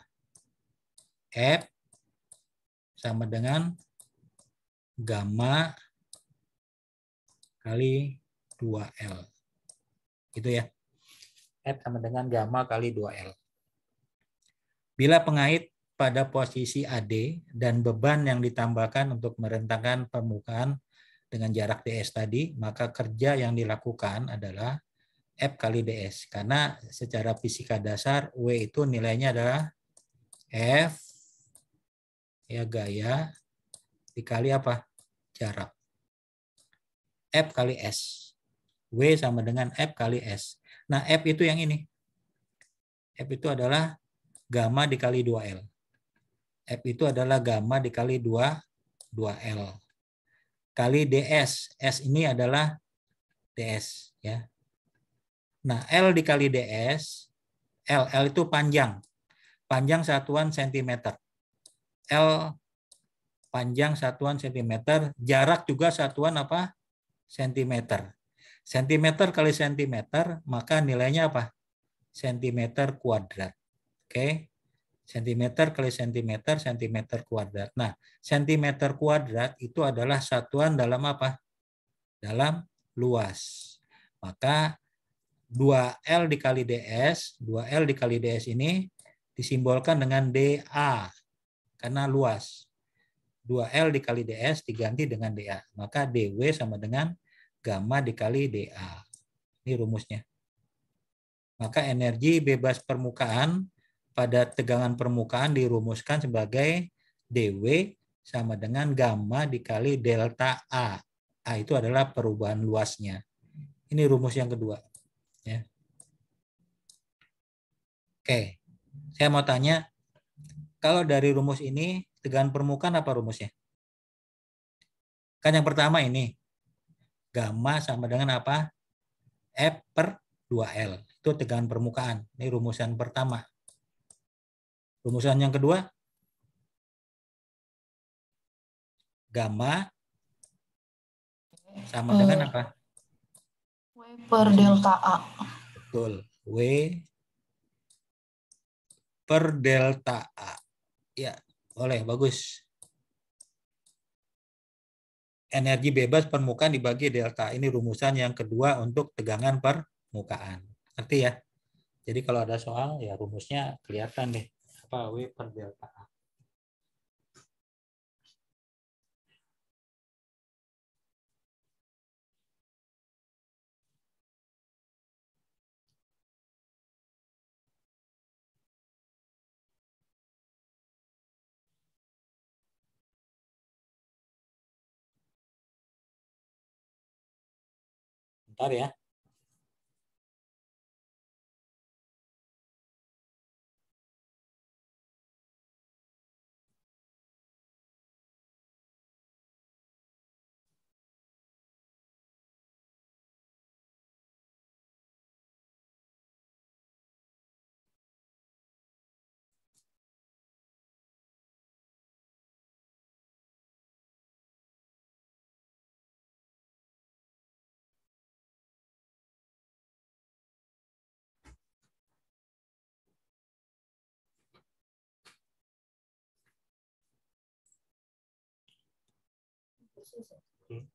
F sama dengan gamma kali 2L. Gitu ya. F sama dengan gamma kali 2L. Bila pengait pada posisi AD dan beban yang ditambahkan untuk merentangkan permukaan dengan jarak DS tadi, maka kerja yang dilakukan adalah F kali DS. Karena secara fisika dasar W itu nilainya adalah F ya gaya dikali apa? jarak. F kali S. W sama dengan F kali S. Nah, F itu yang ini. F itu adalah gamma dikali 2L. F itu adalah gamma dikali 2, 2L. Kali DS. S ini adalah DS. ya Nah, L dikali DS, L, L itu panjang. Panjang satuan sentimeter. L panjang satuan sentimeter, jarak juga satuan apa? Sentimeter. Sentimeter kali sentimeter, maka nilainya apa? Sentimeter kuadrat. Oke. Sentimeter kali sentimeter, sentimeter kuadrat. Nah, sentimeter kuadrat itu adalah satuan dalam apa? Dalam luas. Maka 2L dikali DS, 2L dikali DS ini disimbolkan dengan DA karena luas. 2L dikali DS diganti dengan DA. Maka DW sama dengan gamma dikali DA. Ini rumusnya. Maka energi bebas permukaan pada tegangan permukaan dirumuskan sebagai DW sama dengan gamma dikali delta A. A itu adalah perubahan luasnya. Ini rumus yang kedua. Ya. Oke, saya mau tanya, kalau dari rumus ini tegangan permukaan apa rumusnya? Kan yang pertama ini, gamma sama dengan apa? F per 2L. Itu tegangan permukaan. Ini rumusan pertama. Rumusan yang kedua, gamma sama dengan eh, apa? per delta A. Betul. W per delta A. Ya, boleh. Bagus. Energi bebas permukaan dibagi delta. Ini rumusan yang kedua untuk tegangan permukaan. Ngerti ya? Jadi kalau ada soal, ya rumusnya kelihatan deh. Apa W per delta A. ntar oh, ya 谢谢。嗯。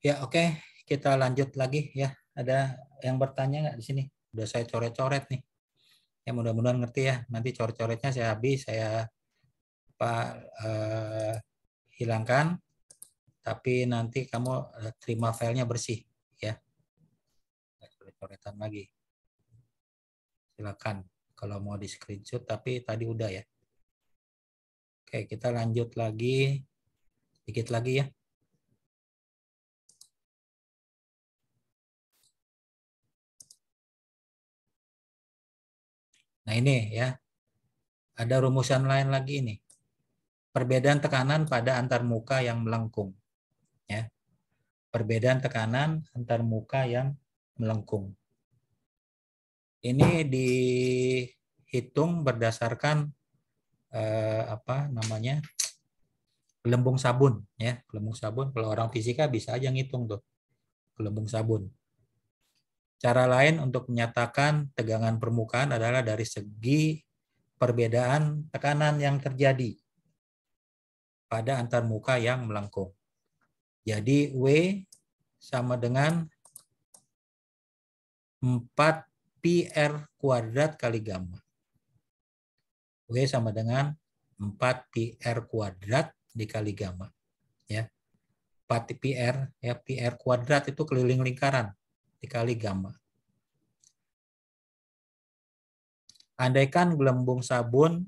Ya oke, okay. kita lanjut lagi ya. Ada yang bertanya nggak di sini? Udah saya coret-coret nih. Ya mudah-mudahan ngerti ya. Nanti coret-coretnya saya habis, saya pak eh, hilangkan. Tapi nanti kamu eh, terima filenya bersih ya. Coret-coretan lagi. Silakan kalau mau di screenshot, tapi tadi udah ya. Oke, kita lanjut lagi. Sedikit lagi ya. Nah ini ya, ada rumusan lain lagi ini. Perbedaan tekanan pada antar muka yang melengkung. Ya. Perbedaan tekanan antar muka yang melengkung. Ini dihitung berdasarkan eh, apa namanya gelembung sabun ya gelembung sabun kalau orang fisika bisa aja ngitung tuh gelembung sabun Cara lain untuk menyatakan tegangan permukaan adalah dari segi perbedaan tekanan yang terjadi pada antar muka yang melengkung. Jadi W sama dengan 4 r kuadrat kali gamma. W sama dengan 4 r kuadrat dikali gamma. Ya. 4 r ya pi r kuadrat itu keliling lingkaran dikali gamma. Andaikan gelembung sabun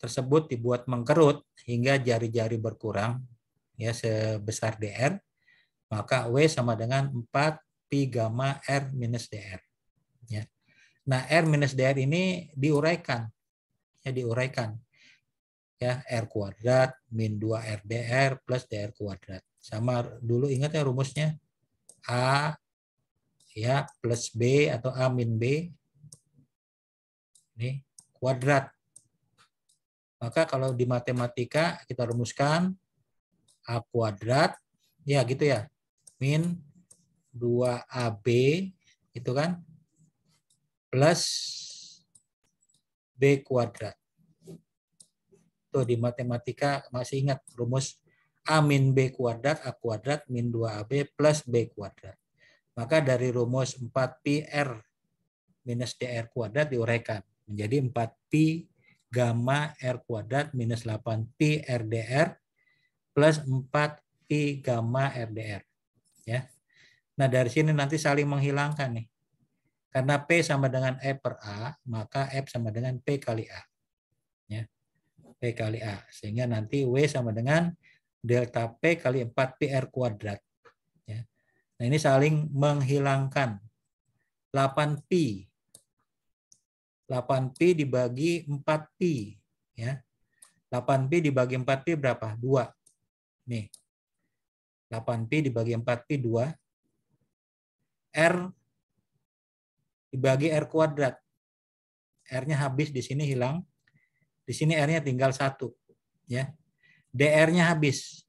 tersebut dibuat mengkerut hingga jari-jari berkurang ya sebesar DR, maka W sama dengan 4 pi gamma R minus DR. Ya. Nah, R minus DR ini diuraikan. Ya, diuraikan. Ya, R kuadrat min 2 RDR plus DR kuadrat. Sama dulu ingat ya rumusnya. A ya plus b atau a min b ini kuadrat. Maka kalau di matematika kita rumuskan a kuadrat ya gitu ya min 2ab itu kan plus b kuadrat. Tuh di matematika masih ingat rumus a min b kuadrat a kuadrat min 2ab plus b kuadrat. Maka dari rumus 4PR minus DR kuadrat diuraikan menjadi 4P gamma R kuadrat minus 8P RDR plus 4P gamma RDR. Ya. Nah dari sini nanti saling menghilangkan nih. Karena P sama dengan E per A, maka F sama dengan P kali A. Ya. P kali A. Sehingga nanti W sama dengan delta P kali 4 PR kuadrat. Nah, ini saling menghilangkan. 8P. 8P dibagi 4P. Ya. 8P dibagi 4P berapa? 2. Nih. 8P dibagi 4P 2. R dibagi R kuadrat. R-nya habis di sini hilang. Di sini R-nya tinggal satu. Ya. DR-nya habis.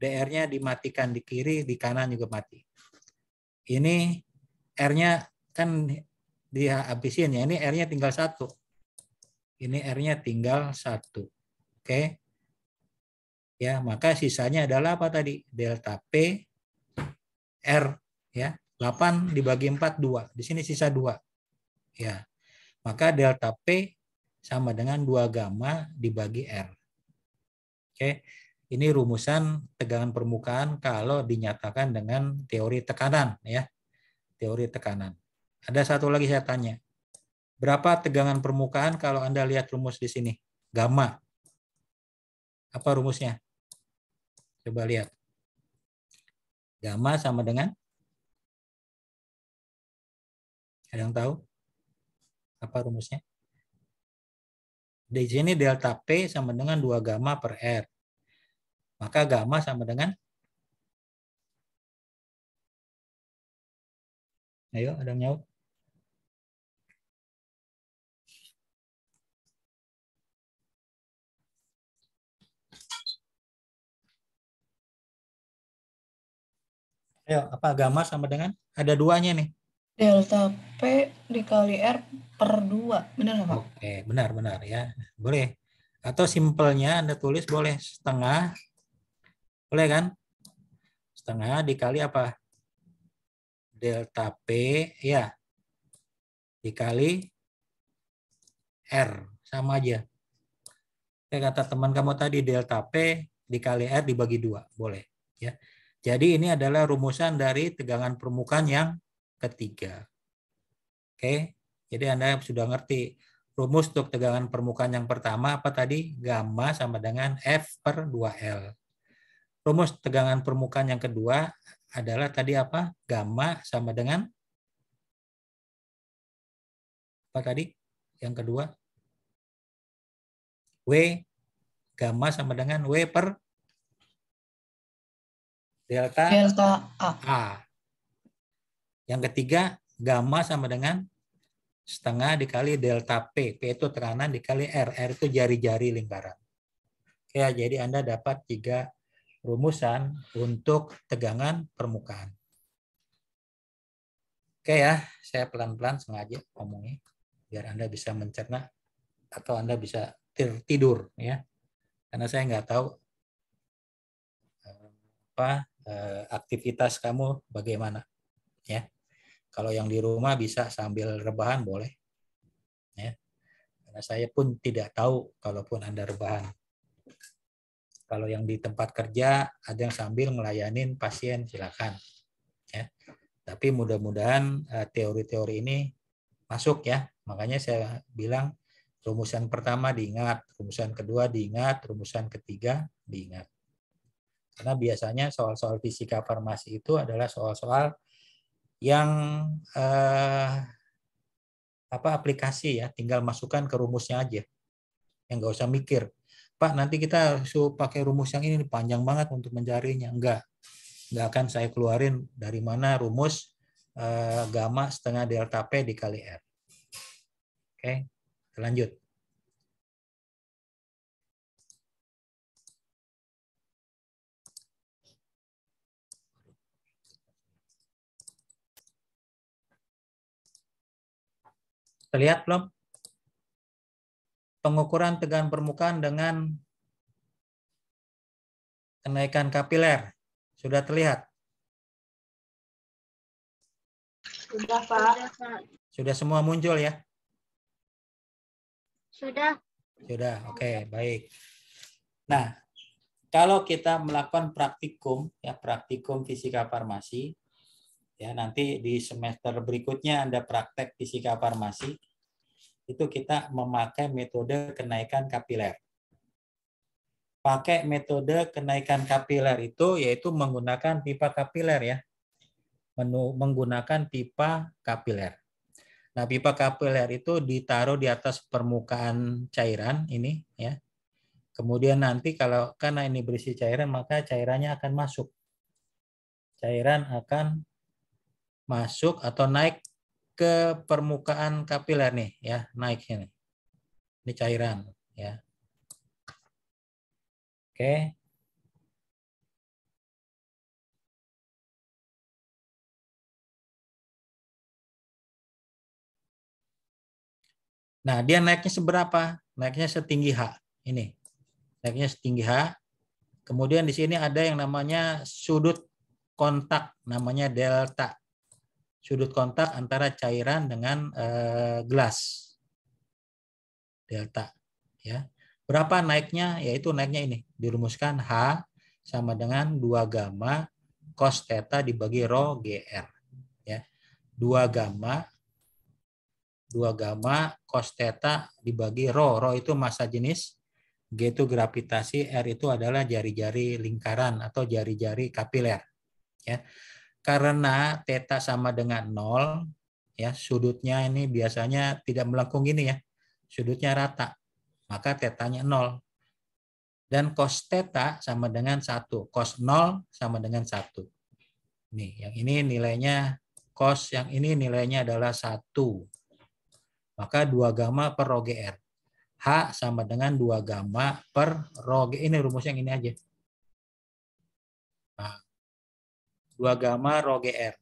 DR-nya dimatikan di kiri, di kanan juga mati. Ini R-nya kan dihabisin ya. Ini R-nya tinggal satu. Ini R-nya tinggal satu. Oke. Okay. Ya, maka sisanya adalah apa tadi? Delta P R ya. 8 dibagi 4 2. Di sini sisa 2. Ya. Maka delta P sama dengan 2 gamma dibagi R. Oke. Okay ini rumusan tegangan permukaan kalau dinyatakan dengan teori tekanan ya. Teori tekanan. Ada satu lagi saya tanya. Berapa tegangan permukaan kalau Anda lihat rumus di sini? Gamma. Apa rumusnya? Coba lihat. Gamma sama dengan Ada yang tahu? Apa rumusnya? Di sini delta P sama dengan 2 gamma per R. Maka gamma sama dengan Ayo, ada yang nyaut. Ayo, apa gamma sama dengan? Ada duanya nih. Delta P dikali R per 2. Benar, Pak? Oke, benar-benar ya. Boleh. Atau simpelnya Anda tulis boleh setengah boleh kan? Setengah dikali apa? Delta P, ya. Dikali R. Sama aja. Kayak kata teman kamu tadi, delta P dikali R dibagi dua. Boleh. ya. Jadi ini adalah rumusan dari tegangan permukaan yang ketiga. Oke, jadi Anda sudah ngerti rumus untuk tegangan permukaan yang pertama apa tadi? Gamma sama dengan F per 2L. Rumus tegangan permukaan yang kedua adalah tadi apa? Gamma sama dengan apa tadi? Yang kedua W gamma sama dengan W per delta, delta A. A. Yang ketiga gamma sama dengan setengah dikali delta P. P itu tekanan dikali R. R itu jari-jari lingkaran. Ya, jadi Anda dapat tiga rumusan untuk tegangan permukaan. Oke ya, saya pelan-pelan sengaja ngomongnya biar Anda bisa mencerna atau Anda bisa tertidur ya. Karena saya nggak tahu eh, apa eh, aktivitas kamu bagaimana ya. Kalau yang di rumah bisa sambil rebahan boleh. Ya. Karena saya pun tidak tahu kalaupun Anda rebahan. Kalau yang di tempat kerja ada yang sambil melayanin pasien silakan. Ya. Tapi mudah-mudahan eh, teori-teori ini masuk ya. Makanya saya bilang rumusan pertama diingat, rumusan kedua diingat, rumusan ketiga diingat. Karena biasanya soal-soal fisika farmasi itu adalah soal-soal yang eh, apa aplikasi ya, tinggal masukkan ke rumusnya aja. Yang nggak usah mikir, Pak, nanti kita suruh pakai rumus yang ini panjang banget untuk mencarinya. Enggak. Enggak akan saya keluarin dari mana rumus eh, gamma setengah delta P dikali R. Oke, lanjut. Terlihat belum? pengukuran tegangan permukaan dengan kenaikan kapiler sudah terlihat? Sudah, Pak. Sudah semua muncul ya? Sudah. Sudah, oke, okay, baik. Nah, kalau kita melakukan praktikum ya praktikum fisika farmasi ya nanti di semester berikutnya Anda praktek fisika farmasi itu kita memakai metode kenaikan kapiler. Pakai metode kenaikan kapiler itu yaitu menggunakan pipa kapiler ya. menggunakan pipa kapiler. Nah, pipa kapiler itu ditaruh di atas permukaan cairan ini ya. Kemudian nanti kalau karena ini berisi cairan maka cairannya akan masuk. Cairan akan masuk atau naik ke permukaan kapiler nih ya naiknya nih. Ini cairan ya. Oke. Nah, dia naiknya seberapa? Naiknya setinggi H. Ini. Naiknya setinggi H. Kemudian di sini ada yang namanya sudut kontak namanya delta sudut kontak antara cairan dengan eh, gelas delta ya berapa naiknya yaitu naiknya ini dirumuskan H sama dengan 2 gamma cos theta dibagi rho GR ya 2 gamma 2 gamma cos theta dibagi rho rho itu massa jenis G itu gravitasi R itu adalah jari-jari lingkaran atau jari-jari kapiler ya karena teta sama dengan nol, ya sudutnya ini biasanya tidak melengkung gini ya, sudutnya rata, maka tetanya nol. Dan cos teta sama dengan satu, cos nol sama dengan satu. Nih, yang ini nilainya cos, yang ini nilainya adalah satu. Maka dua gamma per rho GR. H sama dengan dua gamma per rho G. Ini rumus yang ini aja. 2 gamma rho GR.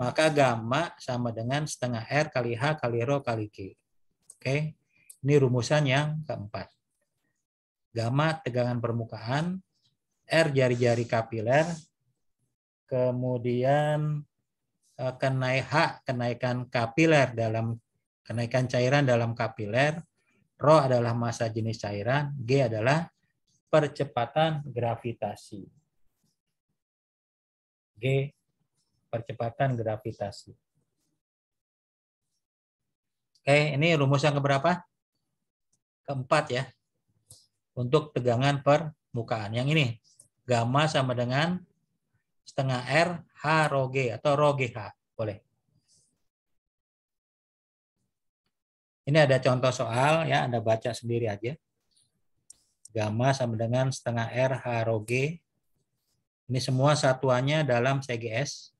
Maka gamma sama dengan setengah R kali H kali rho kali Q. Oke, ini rumusan yang keempat. Gamma tegangan permukaan, R jari-jari kapiler, kemudian eh, kenaik H kenaikan kapiler dalam kenaikan cairan dalam kapiler, rho adalah massa jenis cairan, G adalah percepatan gravitasi. G percepatan gravitasi. Oke, ini rumus yang keberapa? Keempat ya. Untuk tegangan permukaan. Yang ini, gamma sama dengan setengah R H rho G atau rho h Boleh. Ini ada contoh soal ya, Anda baca sendiri aja. Gamma sama dengan setengah R H rho G ini semua satuannya dalam CGS.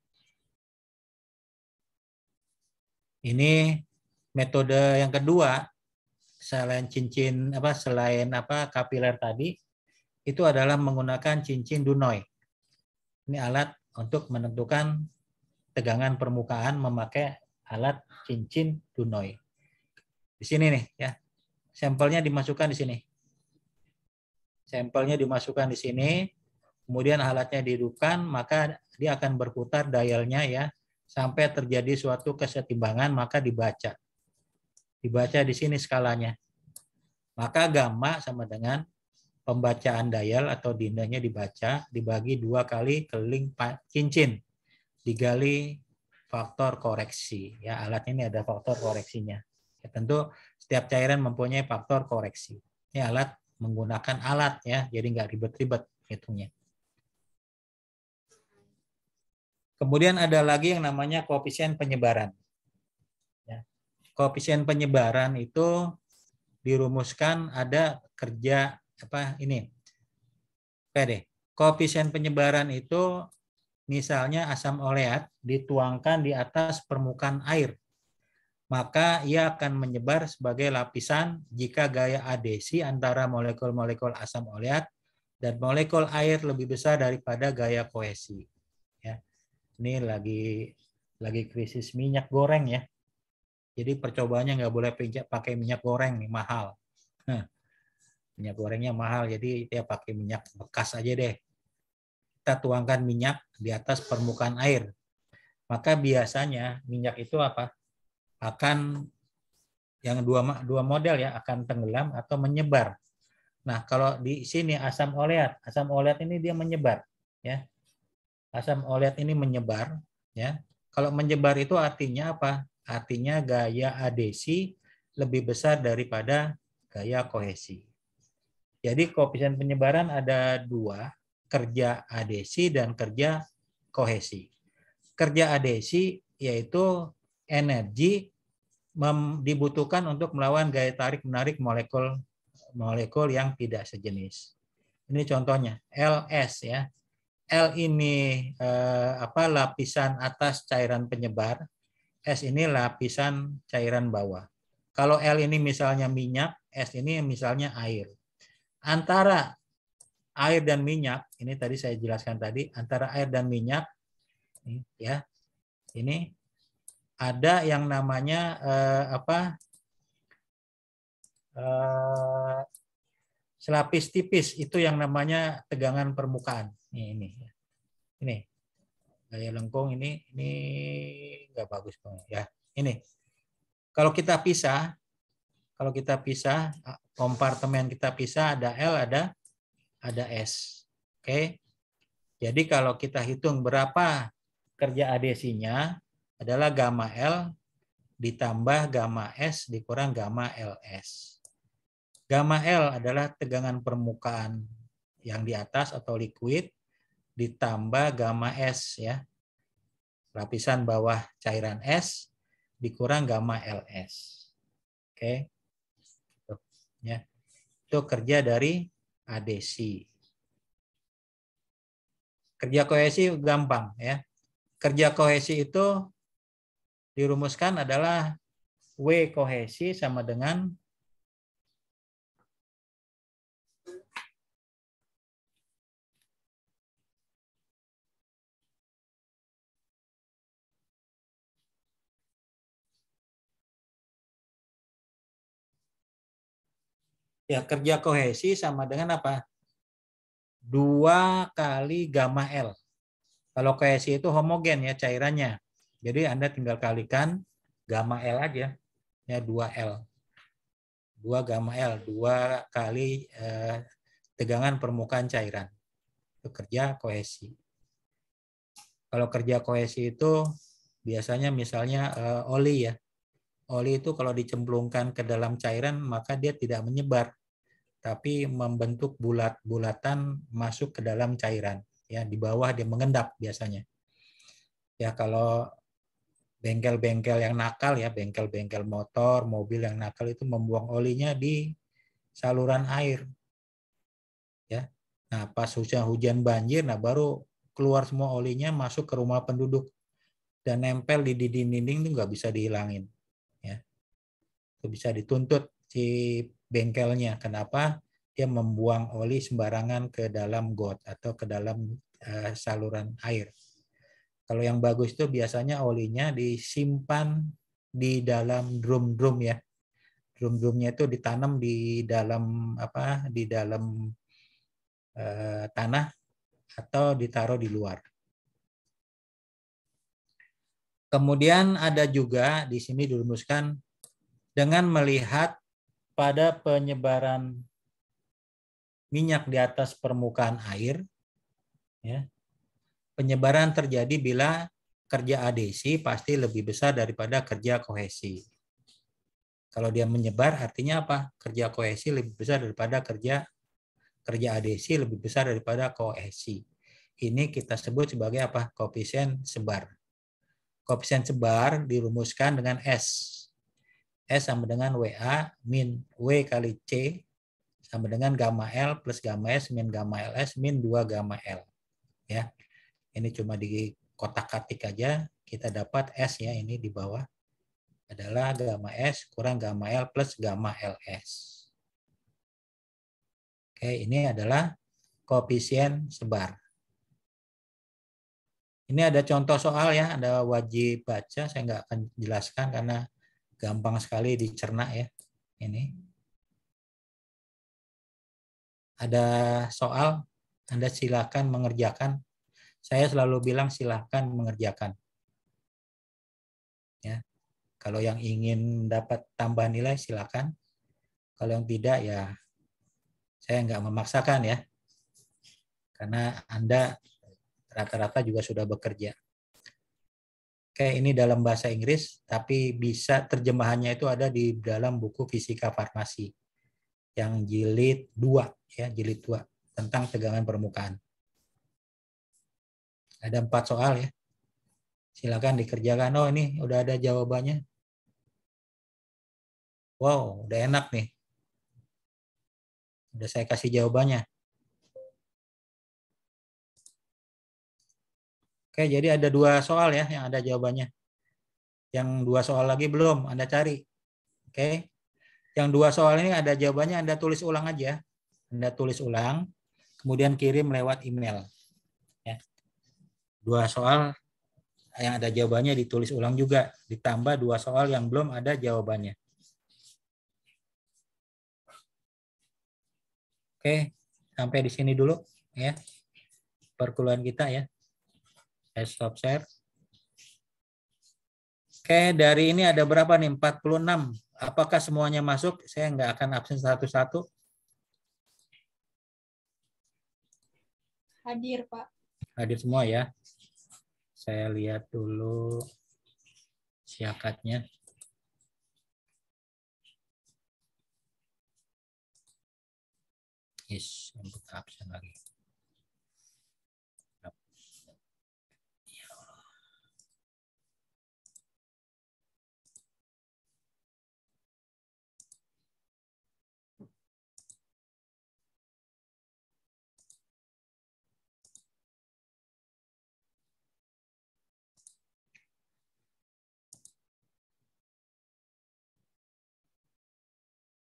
Ini metode yang kedua selain cincin apa selain apa kapiler tadi itu adalah menggunakan cincin Dunoi. Ini alat untuk menentukan tegangan permukaan memakai alat cincin Dunoi. Di sini nih ya. Sampelnya dimasukkan di sini. Sampelnya dimasukkan di sini kemudian alatnya dihidupkan, maka dia akan berputar dialnya ya sampai terjadi suatu kesetimbangan maka dibaca. Dibaca di sini skalanya. Maka gamma sama dengan pembacaan dial atau dindanya dibaca dibagi dua kali keliling cincin digali faktor koreksi ya alat ini ada faktor koreksinya ya, tentu setiap cairan mempunyai faktor koreksi ini alat menggunakan alat ya jadi nggak ribet-ribet hitungnya Kemudian ada lagi yang namanya koefisien penyebaran. Ya. Koefisien penyebaran itu dirumuskan ada kerja apa ini. Oke Koefisien penyebaran itu misalnya asam oleat dituangkan di atas permukaan air. Maka ia akan menyebar sebagai lapisan jika gaya adesi antara molekul-molekul asam oleat dan molekul air lebih besar daripada gaya kohesi ini lagi lagi krisis minyak goreng ya. Jadi percobaannya nggak boleh pakai minyak goreng nih mahal. minyak gorengnya mahal, jadi dia pakai minyak bekas aja deh. Kita tuangkan minyak di atas permukaan air. Maka biasanya minyak itu apa? Akan yang dua dua model ya akan tenggelam atau menyebar. Nah, kalau di sini asam oleat, asam oleat ini dia menyebar ya. Asam oleat ini menyebar, ya. Kalau menyebar itu artinya apa? Artinya gaya adesi lebih besar daripada gaya kohesi. Jadi koefisien penyebaran ada dua, kerja adesi dan kerja kohesi. Kerja adesi yaitu energi dibutuhkan untuk melawan gaya tarik menarik molekul molekul yang tidak sejenis. Ini contohnya LS ya, L ini eh, apa lapisan atas cairan penyebar, S ini lapisan cairan bawah. Kalau L ini misalnya minyak, S ini misalnya air. Antara air dan minyak, ini tadi saya jelaskan tadi, antara air dan minyak ini, ya. Ini ada yang namanya eh, apa? Eh, selapis tipis itu yang namanya tegangan permukaan. Ini ini. Ini. Gaya lengkung ini ini nggak bagus banget ya. Ini. Kalau kita pisah kalau kita pisah kompartemen kita pisah ada L ada ada S. Oke. Jadi kalau kita hitung berapa kerja adesinya adalah gamma L ditambah gamma S dikurang gamma LS. Gamma L adalah tegangan permukaan yang di atas atau liquid ditambah gamma S ya. Lapisan bawah cairan S dikurang gamma LS. Oke. Okay. ya. Itu kerja dari adesi. Kerja kohesi gampang ya. Kerja kohesi itu dirumuskan adalah W kohesi sama dengan Ya, kerja kohesi sama dengan apa? Dua kali gamma L. Kalau kohesi itu homogen ya cairannya. Jadi Anda tinggal kalikan gamma L aja. Ya, 2L. dua gamma L, 2 kali eh, tegangan permukaan cairan. Itu kerja kohesi. Kalau kerja kohesi itu biasanya misalnya eh, oli ya. Oli itu kalau dicemplungkan ke dalam cairan maka dia tidak menyebar tapi membentuk bulat-bulatan masuk ke dalam cairan. Ya, di bawah dia mengendap biasanya. Ya, kalau bengkel-bengkel yang nakal ya, bengkel-bengkel motor, mobil yang nakal itu membuang olinya di saluran air. Ya. Nah, pas hujan-hujan banjir nah baru keluar semua olinya masuk ke rumah penduduk dan nempel di dinding-dinding itu nggak bisa dihilangin. Ya. Itu bisa dituntut si bengkelnya. Kenapa? Dia membuang oli sembarangan ke dalam got atau ke dalam eh, saluran air. Kalau yang bagus itu biasanya olinya disimpan di dalam drum-drum ya. Drum-drumnya itu ditanam di dalam apa? di dalam uh, tanah atau ditaruh di luar. Kemudian ada juga di sini dirumuskan dengan melihat pada penyebaran minyak di atas permukaan air. Ya. Penyebaran terjadi bila kerja adesi pasti lebih besar daripada kerja kohesi. Kalau dia menyebar artinya apa? Kerja kohesi lebih besar daripada kerja kerja adesi lebih besar daripada kohesi. Ini kita sebut sebagai apa? Koefisien sebar. Koefisien sebar dirumuskan dengan S S sama dengan WA min W kali C sama dengan gamma L plus gamma S min gamma LS min 2 gamma L. Ya. Ini cuma di kotak-katik aja kita dapat S ya ini di bawah adalah gamma S kurang gamma L plus gamma LS. Oke, ini adalah koefisien sebar. Ini ada contoh soal ya, ada wajib baca, saya nggak akan jelaskan karena gampang sekali dicerna ya ini. Ada soal, Anda silakan mengerjakan. Saya selalu bilang silakan mengerjakan. Ya. Kalau yang ingin dapat tambahan nilai silakan. Kalau yang tidak ya saya nggak memaksakan ya. Karena Anda rata-rata juga sudah bekerja kayak ini dalam bahasa Inggris, tapi bisa terjemahannya itu ada di dalam buku Fisika Farmasi yang jilid 2 ya, jilid dua tentang tegangan permukaan. Ada empat soal ya. Silakan dikerjakan. Oh, ini udah ada jawabannya. Wow, udah enak nih. Udah saya kasih jawabannya. Oke, jadi ada dua soal ya yang ada jawabannya. Yang dua soal lagi belum, Anda cari. Oke. Yang dua soal ini ada jawabannya, Anda tulis ulang aja. Anda tulis ulang, kemudian kirim lewat email. Ya. Dua soal yang ada jawabannya ditulis ulang juga, ditambah dua soal yang belum ada jawabannya. Oke, sampai di sini dulu ya perkuluan kita ya. Saya stop share. Oke, dari ini ada berapa nih? 46. Apakah semuanya masuk? Saya nggak akan absen satu-satu. Hadir, Pak. Hadir semua ya. Saya lihat dulu siakatnya. Yes, untuk absen lagi.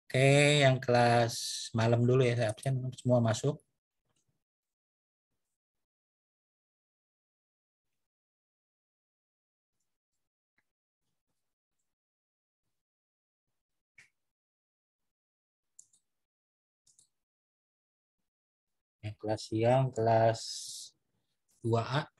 Oke, yang kelas malam dulu ya, saya absen semua masuk. Yang kelas siang, kelas 2A.